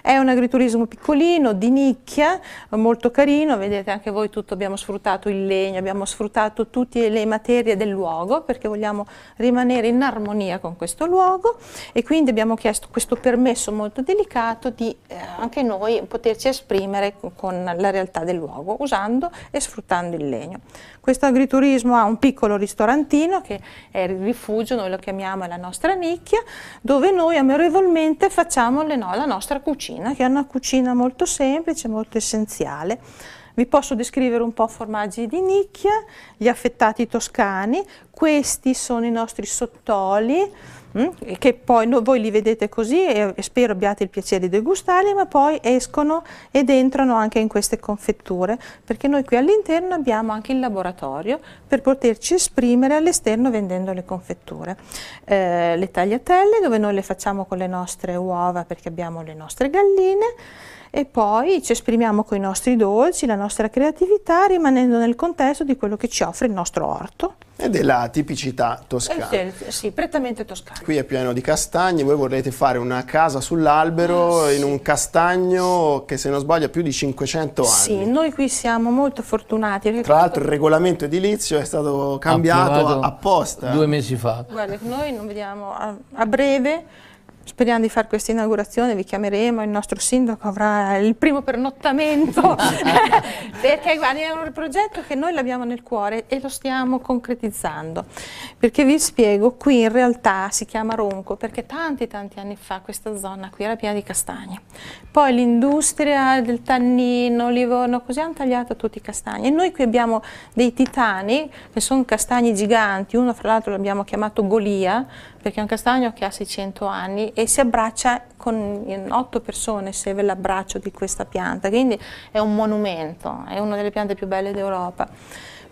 È un agriturismo piccolino, di nicchia, molto carino, vedete anche voi tutto, abbiamo sfruttato il legno, abbiamo sfruttato tutte le materie del luogo perché vogliamo rimanere in armonia con questo luogo e quindi abbiamo chiesto questo permesso molto delicato di eh, anche noi poterci esprimere con la realtà del luogo usando e sfruttando il legno. Questo agriturismo ha un piccolo ristorantino che è il rifugio, noi lo chiamiamo la nostra nicchia, dove noi amorevolmente facciamo no, la nostra cucina, che è una cucina molto semplice, molto essenziale. Vi posso descrivere un po' formaggi di nicchia, gli affettati toscani, questi sono i nostri sottoli, Mm? che poi no, voi li vedete così e, e, spero abbiate il piacere di degustarli, ma poi escono ed entrano anche in queste confetture, perché noi qui all'interno abbiamo anche il laboratorio per poterci esprimere all'esterno vendendo le confetture. Eh, le tagliatelle dove noi le facciamo con le nostre uova perché abbiamo le nostre galline, e poi ci esprimiamo con i nostri dolci, la nostra creatività, rimanendo nel contesto di quello che ci offre il nostro orto. E della tipicità toscana. Eh, sì, prettamente toscana. Qui è pieno di castagne, voi vorrete fare una casa sull'albero eh, sì. in un castagno che se non sbaglio ha più di 500 anni. Sì, noi qui siamo molto fortunati. Tra l'altro il regolamento edilizio è stato cambiato Approvato apposta. Due mesi fa. Guarda, noi non vediamo a, a breve Speriamo di fare questa inaugurazione, vi chiameremo, il nostro sindaco avrà il primo pernottamento, perché guarda, è un progetto che noi l'abbiamo nel cuore e lo stiamo concretizzando. Perché vi spiego, qui in realtà si chiama Ronco, perché tanti tanti anni fa questa zona qui era piena di castagne. Poi l'industria del tannino, Livorno, così hanno tagliato tutti i castagni. E noi qui abbiamo dei titani, che sono castagni giganti, uno fra l'altro l'abbiamo chiamato Golia, perché è un castagno che ha 600 anni e si abbraccia con 8 persone se ve l'abbraccio di questa pianta, quindi è un monumento, è una delle piante più belle d'Europa.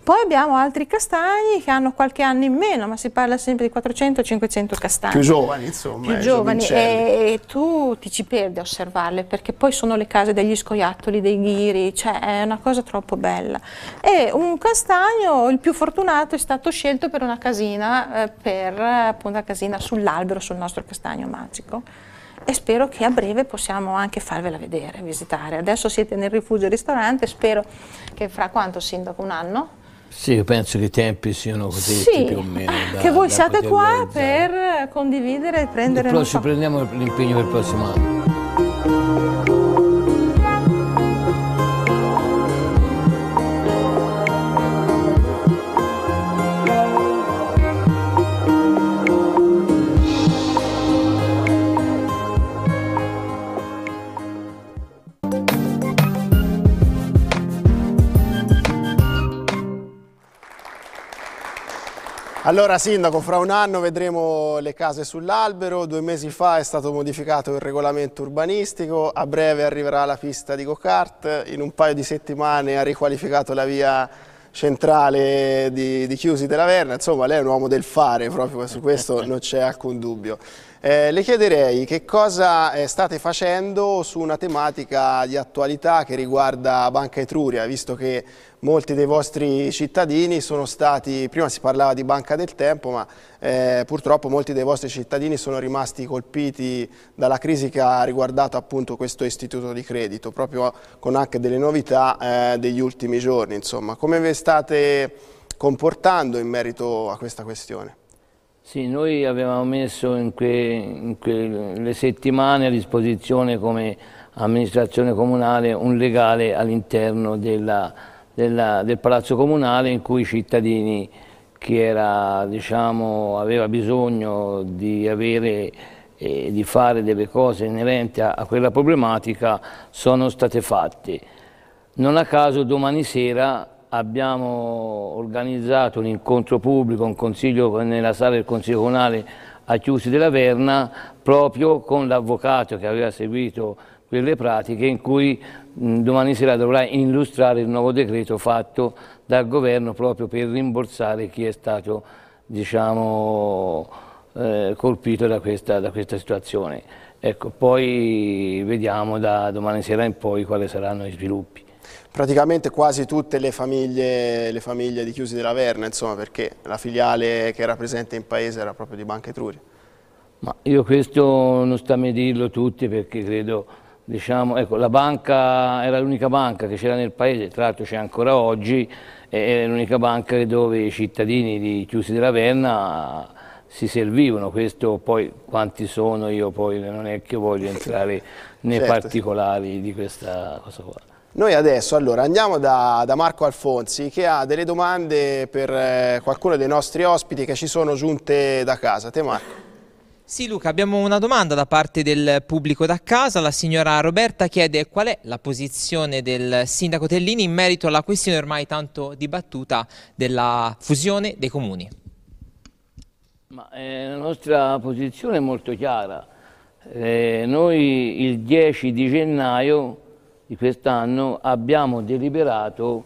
Poi abbiamo altri castagni che hanno qualche anno in meno, ma si parla sempre di 400-500 castagni. Più giovani, insomma. Più eh, giovani e, e, tu ti ci perdi a osservarle perché poi sono le case degli scoiattoli, dei ghiri, cioè è una cosa troppo bella. E un castagno, il più fortunato, è stato scelto per una casina, eh, per appunto una casina sull'albero, sul nostro castagno magico e spero che a breve possiamo anche farvela vedere, visitare. Adesso siete nel rifugio ristorante, spero che fra quanto sindaco? Un anno? Sì, io penso che i tempi siano così sì, più o meno. Eh, da, che voi siate qua realizzare. per condividere e prendere... Pro, so. prendiamo l'impegno per il prossimo anno. Allora Sindaco, fra un anno vedremo le case sull'albero, due mesi fa è stato modificato il regolamento urbanistico, a breve arriverà la pista di go-kart, in un paio di settimane ha riqualificato la via centrale di, di Chiusi della Verna, insomma lei è un uomo del fare, proprio su questo non c'è alcun dubbio. Eh, le chiederei che cosa eh, state facendo su una tematica di attualità che riguarda Banca Etruria, visto che molti dei vostri cittadini sono stati, prima si parlava di Banca del Tempo, ma eh, purtroppo molti dei vostri cittadini sono rimasti colpiti dalla crisi che ha riguardato appunto questo istituto di credito, proprio con anche delle novità eh, degli ultimi giorni. Insomma. Come vi state comportando in merito a questa questione? Sì, noi avevamo messo in, que, quelle settimane a disposizione come amministrazione comunale un legale all'interno del palazzo comunale in cui i cittadini chi era, diciamo, aveva bisogno di, avere, eh, di fare delle cose inerenti a, a, quella problematica sono state fatte. Non a caso domani sera abbiamo organizzato un incontro pubblico, un consiglio nella sala del Consiglio Comunale a Chiusi della Verna, proprio con l'avvocato che aveva seguito quelle pratiche in cui mh, domani sera dovrà illustrare il nuovo decreto fatto dal governo proprio per rimborsare chi è stato diciamo, eh, colpito da questa, da questa situazione. Ecco, poi vediamo da domani sera in poi quali saranno gli sviluppi praticamente quasi tutte le famiglie, le famiglie di Chiusi della Verna, insomma, perché la filiale che era presente in paese era proprio di Banca Etruria. Ma io questo non sta a dirlo tutti perché credo, diciamo, ecco, la banca era l'unica banca che c'era nel paese, tra l'altro c'è ancora oggi, è l'unica banca dove i cittadini di Chiusi della Verna si servivano, questo poi quanti sono io poi non è che voglio entrare nei certo. particolari di questa cosa qua. Noi adesso allora, andiamo da, da, Marco Alfonsi che ha delle domande per eh, qualcuno dei nostri ospiti che ci sono giunte da casa. Te Marco. Sì Luca, abbiamo una domanda da parte del pubblico da casa. La signora Roberta chiede qual è la posizione del sindaco Tellini in merito alla questione ormai tanto dibattuta della fusione dei comuni. Ma, eh, la nostra posizione è molto chiara. Eh, noi il 10 di gennaio di quest'anno abbiamo deliberato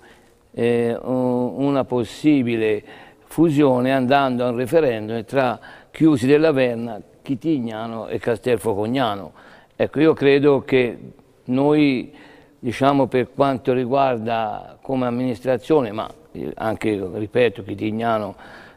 eh, una possibile fusione andando a un referendum tra Chiusi dell'Averna, Chitignano e Castelfocognano. Ecco, io credo che noi, diciamo, per quanto riguarda come amministrazione, ma eh, anche, ripeto, Chitignano,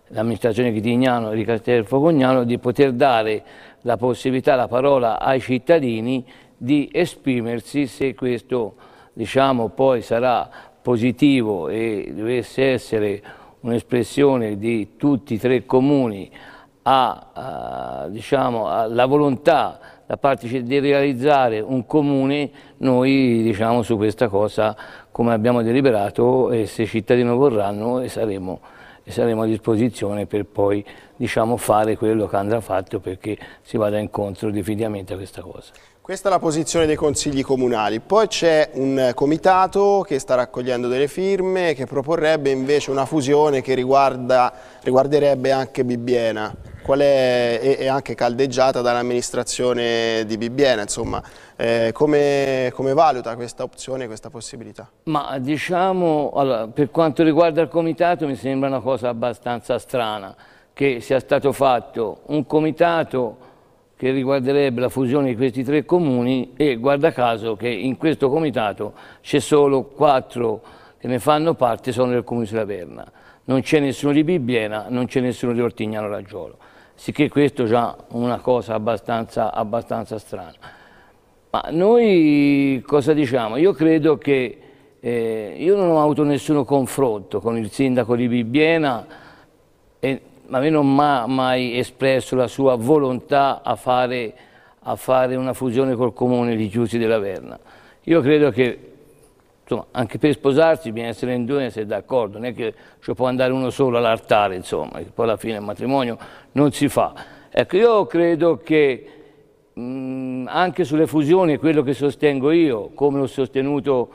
l'amministrazione Chitignano e di Castelfocognano, di poter dare la possibilità, la parola ai cittadini di esprimersi se questo diciamo, poi sarà positivo e dovesse essere un'espressione di tutti i tre comuni a, a, diciamo, alla volontà da parte di realizzare un comune, noi diciamo, su questa cosa come abbiamo deliberato e se i cittadini vorranno e saremo, e saremo a disposizione per poi diciamo, fare quello che andrà fatto perché si vada incontro definitivamente a questa cosa. Questa è la posizione dei consigli comunali, poi c'è un comitato che sta raccogliendo delle firme che proporrebbe invece una fusione che riguarda, riguarderebbe anche Bibbiena qual è, è, anche caldeggiata dall'amministrazione di Bibbiena, insomma, eh, come, come, valuta questa opzione, questa possibilità? Ma diciamo, allora, per quanto riguarda il comitato mi sembra una cosa abbastanza strana che sia stato fatto un comitato che riguarderebbe la fusione di questi tre comuni e guarda caso che in questo comitato c'è solo quattro che ne fanno parte, sono del comune di Slaverna. Non c'è nessuno di Bibbiena, non c'è nessuno di Ortignano Raggiolo. Sicché questo è già una cosa abbastanza, abbastanza strana. Ma noi cosa diciamo? Io credo che eh, io non ho avuto nessun confronto con il sindaco di Bibbiena, a me non mi ha mai espresso la sua volontà a fare, a fare una fusione col comune di Chiusi della Verna. Io credo che insomma, anche per sposarsi bisogna essere in due, essere d'accordo, non è che ci può andare uno solo all'altare, insomma, che poi alla fine il matrimonio non si fa. Ecco, io credo che mh, anche sulle fusioni, quello che sostengo io, come l'ho sostenuto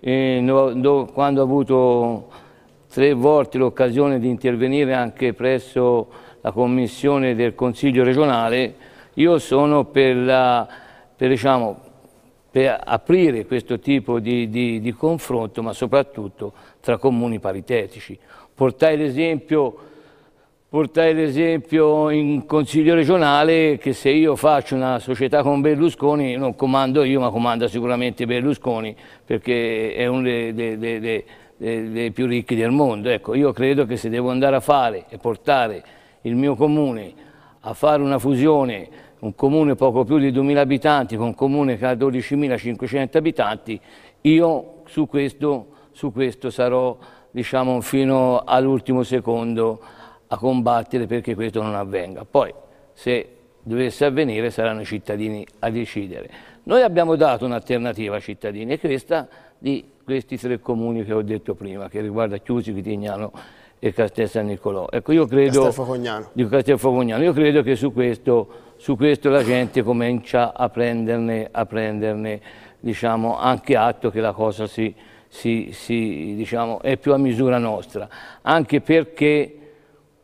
eh, no, do, quando ho avuto tre volte l'occasione di intervenire anche presso la Commissione del Consiglio regionale, io sono per, la, per, diciamo, per aprire questo tipo di, di, di confronto, ma soprattutto tra comuni paritetici. Portai l'esempio portai l'esempio in consiglio regionale che se io faccio una società con Berlusconi non comando io ma comanda sicuramente Berlusconi perché è uno dei, dei, dei, dei, più ricchi del mondo. Ecco, io credo che se devo andare a fare e portare il mio comune a fare una fusione, un comune poco più di 2.000 abitanti con un comune che ha 12.500 abitanti, io su questo, su questo sarò diciamo, fino all'ultimo secondo a combattere perché questo non avvenga. Poi, se dovesse avvenire, saranno i cittadini a decidere. Noi abbiamo dato un'alternativa ai cittadini e questa di questi tre comuni che ho detto prima, che riguarda Chiusi, Vitignano e Castel San Nicolò. Ecco, io credo, Castelfocognano. Di Io credo che su questo, su questo la gente comincia a prenderne, a prenderne diciamo, anche atto che la cosa si, si, si, diciamo, è più a misura nostra, anche perché,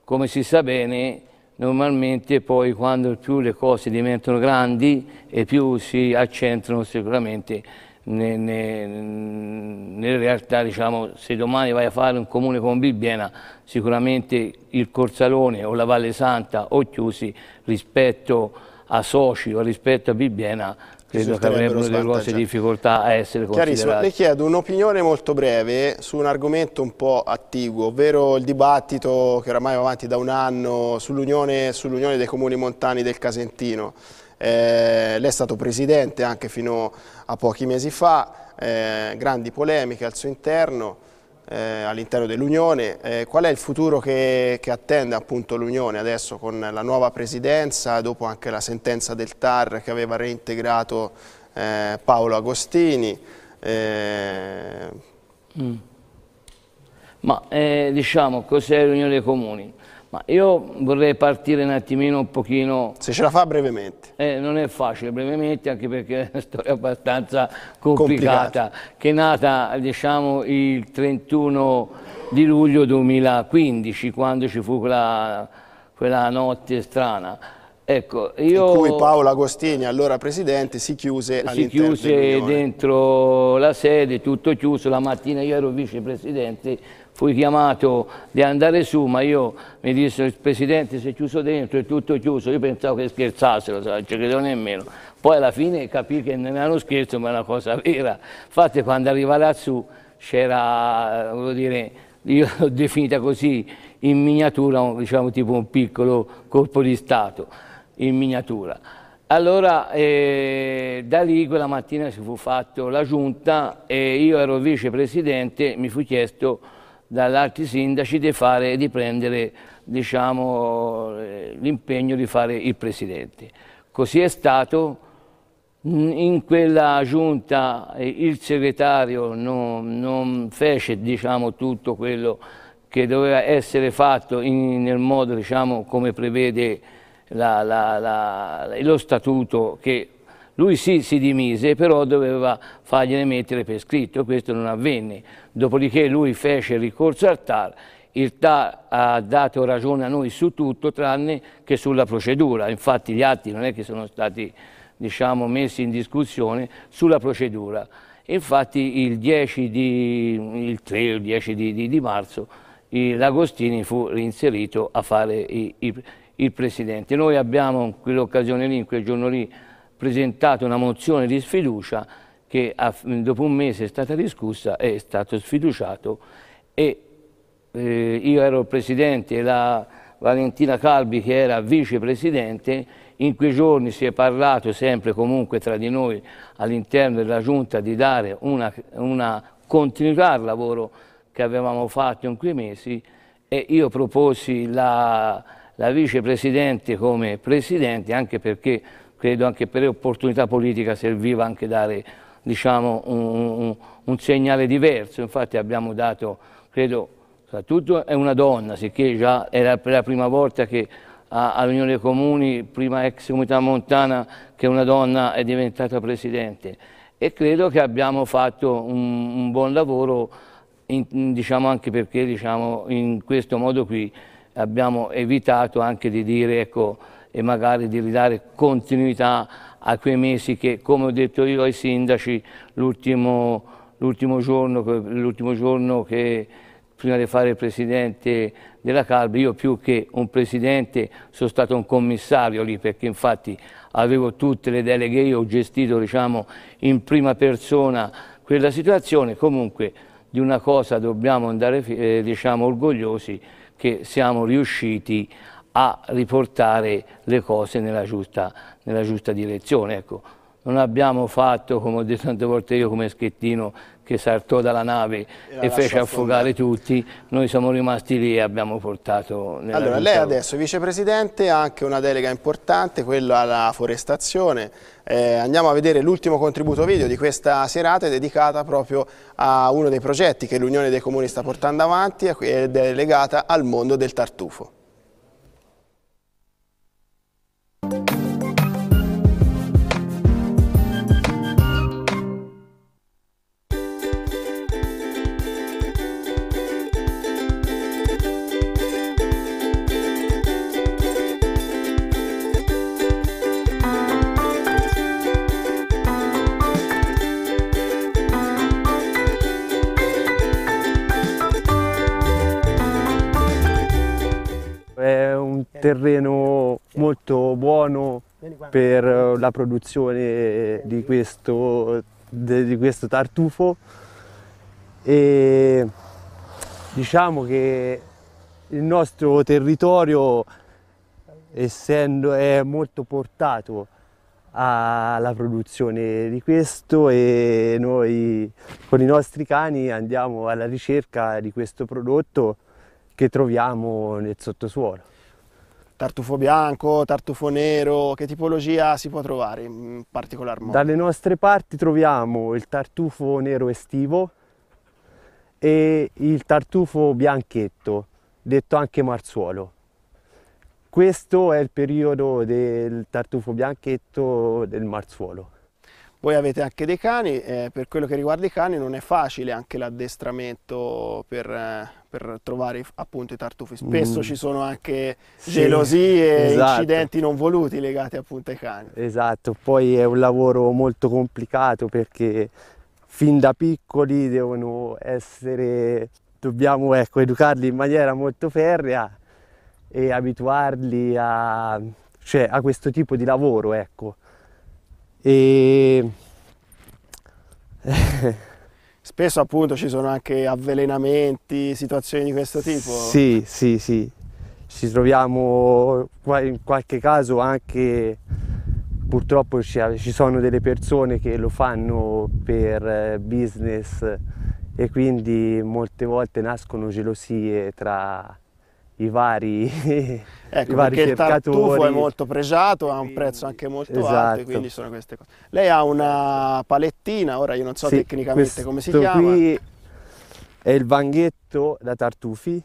come si sa bene, normalmente poi quando più le cose diventano grandi e più si accentrano sicuramente ne, ne, nella realtà diciamo, se domani vai a fare un comune con Bibbiena sicuramente il Corsalone o la Valle Santa o Chiusi rispetto a Soci o rispetto a Bibbiena credo che avrebbero delle grosse difficoltà a essere considerate. Le chiedo un'opinione molto breve su un argomento un po' attiguo, ovvero il dibattito che oramai va avanti da un anno sull'unione sull dei comuni montani del Casentino. Eh, lei è stato presidente anche fino a pochi mesi fa, eh, grandi polemiche al suo interno, eh, all'interno dell'Unione. Eh, qual è il futuro che, che attende appunto l'Unione adesso con la nuova presidenza, dopo anche la sentenza del TAR che aveva reintegrato eh, Paolo Agostini? Eh, mm. Ma diciamo cos'è l'Unione dei Comuni? Ma io vorrei partire un attimino un pochino... Se ce la fa brevemente. Eh, non è facile brevemente anche perché è una storia abbastanza complicata, complicata. che è nata diciamo, il 31 di luglio 2015 quando ci fu quella, quella notte strana. Ecco, io... In cui Paolo Agostini, allora presidente, si chiuse all'interno Si chiuse dentro la sede, tutto chiuso, la mattina io ero vicepresidente fui chiamato di andare su, ma io mi disse il presidente si è chiuso dentro, è tutto chiuso, io pensavo che scherzassero, non ci credevo nemmeno. Poi alla fine capì che non era uno scherzo ma era una cosa vera. Infatti quando arrivai lassù c'era, voglio dire, io l'ho definita così, in miniatura, diciamo tipo un piccolo colpo di Stato, in miniatura. Allora eh, da lì quella mattina si fu fatta la giunta e io ero vicepresidente, mi fu chiesto dagli altri sindaci di, fare, di prendere diciamo, l'impegno di fare il presidente. Così è stato, in quella giunta eh, il segretario non, non fece diciamo, tutto quello che doveva essere fatto in, nel modo diciamo, come prevede la, la, la, lo statuto che lui sì si dimise, però doveva fargliene mettere per scritto, questo non avvenne dopodiché lui fece ricorso al TAR, il TAR ha dato ragione a noi su tutto tranne che sulla procedura, infatti gli atti non è che sono stati diciamo, messi in discussione sulla procedura. Infatti il, 10 di, il 3 o 10 di, di, di marzo l'Agostini fu reinserito a fare i, i, il Presidente. Noi abbiamo in quell'occasione lì, in quel giorno lì, presentato una mozione di sfiducia che ha, dopo un mese è stata discussa è stato sfiduciato e eh, io ero il presidente, la Valentina Calbi che era vicepresidente, in quei giorni si è parlato sempre comunque tra di noi all'interno della Giunta di dare una, una continuità al lavoro che avevamo fatto in quei mesi e io proposi la, la vicepresidente come presidente anche perché credo anche per opportunità politica serviva anche dare diciamo, un, un, segnale diverso, infatti abbiamo dato, credo, soprattutto è una donna, sicché già era per la prima volta che all'Unione dei Comuni, prima ex Comunità Montana, che una donna è diventata Presidente e credo che abbiamo fatto un, un buon lavoro, in, in, diciamo anche perché diciamo, in questo modo qui abbiamo evitato anche di dire ecco, e magari di ridare continuità a quei mesi che, come ho detto io ai sindaci, l'ultimo, giorno, giorno, che prima di fare il presidente della Calbi, io più che un presidente sono stato un commissario lì perché infatti avevo tutte le deleghe, io ho gestito diciamo, in prima persona quella situazione, comunque di una cosa dobbiamo andare eh, diciamo, orgogliosi che siamo riusciti a a riportare le cose nella giusta, nella giusta direzione. Ecco, non abbiamo fatto, come ho detto tante volte io come Schettino, che saltò dalla nave e, e fece affogare tutti, noi siamo rimasti lì e abbiamo portato... Nella allora, lei adesso vicepresidente ha anche una delega importante, quella alla forestazione. Eh, andiamo a vedere l'ultimo contributo video di questa serata, dedicata proprio a uno dei progetti che l'Unione dei Comuni sta portando avanti ed è legata al mondo del tartufo. terreno molto buono per eh, la produzione di questo, di questo tartufo e diciamo che il nostro territorio essendo è molto portato alla produzione di questo e noi con i nostri cani andiamo alla ricerca di questo prodotto che troviamo nel sottosuolo tartufo bianco, tartufo nero, che tipologia si può trovare in particolar modo? Dalle nostre parti troviamo il tartufo nero estivo e il tartufo bianchetto, detto anche marzuolo. Questo è il periodo del tartufo bianchetto del marzuolo. Voi avete anche dei cani, eh, per quello che riguarda i cani non è facile anche l'addestramento per, eh, per, trovare appunto i tartufi. Spesso mm. ci sono anche sì, gelosie, esatto. incidenti non voluti legati appunto ai cani. Esatto, poi è un lavoro molto complicato perché fin da piccoli devono essere, dobbiamo ecco, educarli in maniera molto ferrea e abituarli a, cioè, a questo tipo di lavoro. Ecco e... Spesso appunto ci sono anche avvelenamenti, situazioni di questo tipo. Sì, sì, sì. Ci troviamo in qualche caso anche purtroppo ci sono delle persone che lo fanno per eh, business e quindi molte volte nascono gelosie tra i vari, ecco, i vari il tartufo è molto pregiato, ha un prezzo anche molto esatto. alto, quindi sono queste cose. Lei ha una palettina, ora io non so sì, tecnicamente come si chiama. qui è il vanghetto da tartufi.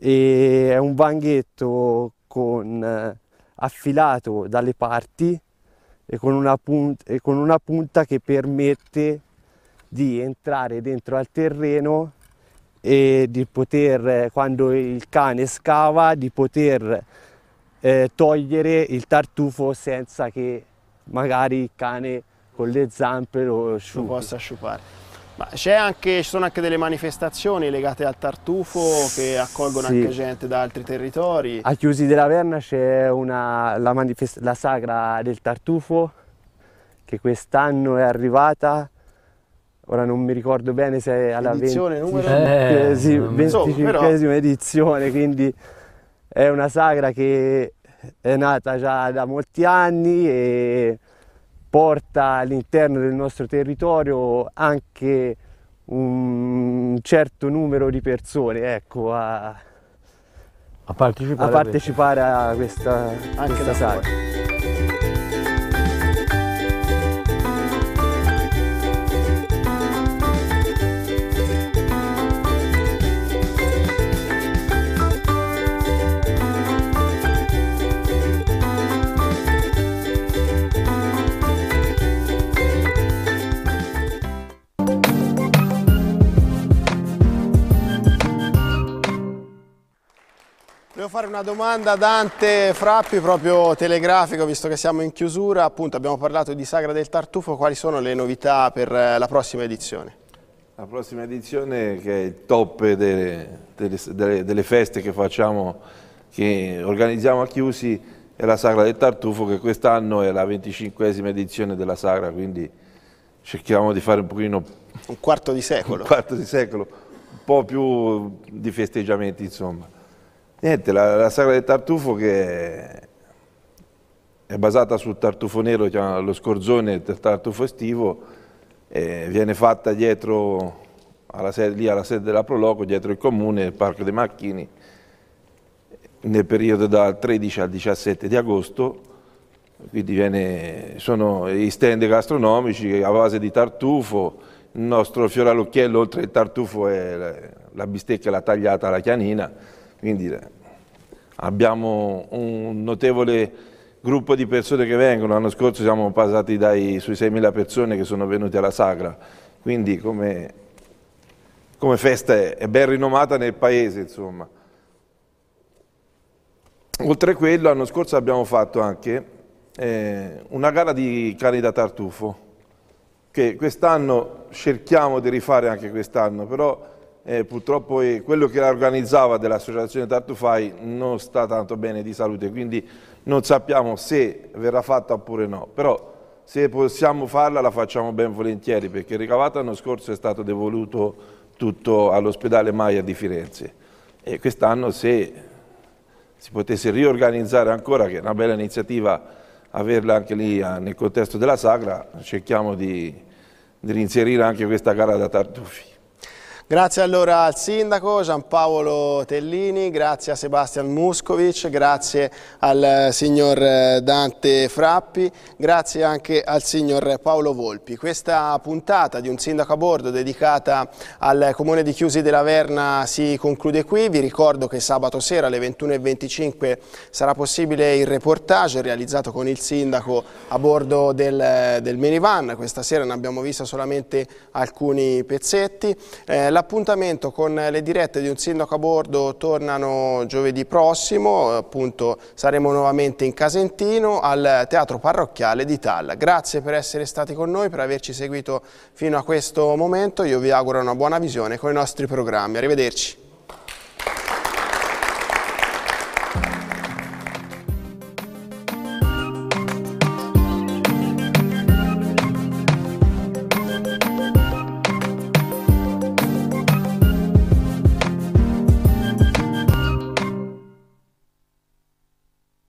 E è un vanghetto con, eh, affilato dalle parti e con, una punta, e con una punta che permette di entrare dentro al terreno e di poter, quando il cane scava, di poter eh, togliere il tartufo senza che magari il cane con le zampe lo, lo possa asciupare. Anche, ci sono anche delle manifestazioni legate al tartufo che accolgono sì. anche gente da altri territori. A Chiusi della Verna c'è la, la sagra del tartufo che quest'anno è arrivata ora non mi ricordo bene se è alla edizione 20, numero eh, eh sì, 25esima però... edizione, quindi è una sagra che è nata già da molti anni e porta all'interno del nostro territorio anche un certo numero di persone ecco, a, a, partecipare, a, partecipare a questa, questa sagra. Volevo fare una domanda a Dante Frappi, proprio telegrafico, visto che siamo in chiusura. Appunto, abbiamo parlato di Sagra del Tartufo. Quali sono le novità per eh, la prossima edizione? La prossima edizione, che è il top delle, delle, delle feste che facciamo, che organizziamo a Chiusi, è la Sagra del Tartufo, che quest'anno è la 25esima edizione della Sagra, quindi cerchiamo di fare un pochino... Un quarto di secolo. Un quarto di secolo, un po' più di festeggiamenti, insomma. Niente, la, la, sagra del tartufo che è basata sul tartufo nero, lo scorzone del tartufo estivo, eh, viene fatta dietro alla sede, lì alla sede della Proloco, dietro il comune, il Parco dei Macchini, nel periodo dal 13 al 17 di agosto, quindi viene, sono i stand gastronomici a base di tartufo, il nostro fiore all'occhiello oltre il tartufo è la bistecca, la tagliata, alla chianina, quindi eh, abbiamo un notevole gruppo di persone che vengono, l'anno scorso siamo passati dai, sui 6.000 persone che sono venute alla Sagra, quindi come, come festa è, è, ben rinomata nel paese insomma. Oltre a quello l'anno scorso abbiamo fatto anche eh, una gara di cani da tartufo, che quest'anno cerchiamo di rifare anche quest'anno, però eh, purtroppo eh, quello che la organizzava dell'associazione Tartufai non sta tanto bene di salute, quindi non sappiamo se verrà fatta oppure no, però se possiamo farla la facciamo ben volentieri perché il ricavato l'anno scorso è stato devoluto tutto all'ospedale Maia di Firenze e quest'anno se si potesse riorganizzare ancora, che è una bella iniziativa averla anche lì eh, nel contesto della sagra, cerchiamo di, di reinserire anche questa gara da tartufi. Grazie allora al Sindaco Giampaolo Tellini, grazie a Sebastian Muscovic, grazie al signor Dante Frappi, grazie anche al signor Paolo Volpi. Questa puntata di Un Sindaco a Bordo dedicata al Comune di Chiusi della Verna si conclude qui. Vi ricordo che sabato sera alle 21.25 sarà possibile il reportage realizzato con il Sindaco a bordo del, del minivan. Questa sera ne abbiamo visto solamente alcuni pezzetti. Eh, L'appuntamento con le dirette di un sindaco a bordo tornano giovedì prossimo, appunto saremo nuovamente in Casentino al Teatro Parrocchiale di Talla. Grazie per essere stati con noi, per averci seguito fino a questo momento, io vi auguro una buona visione con i nostri programmi. Arrivederci.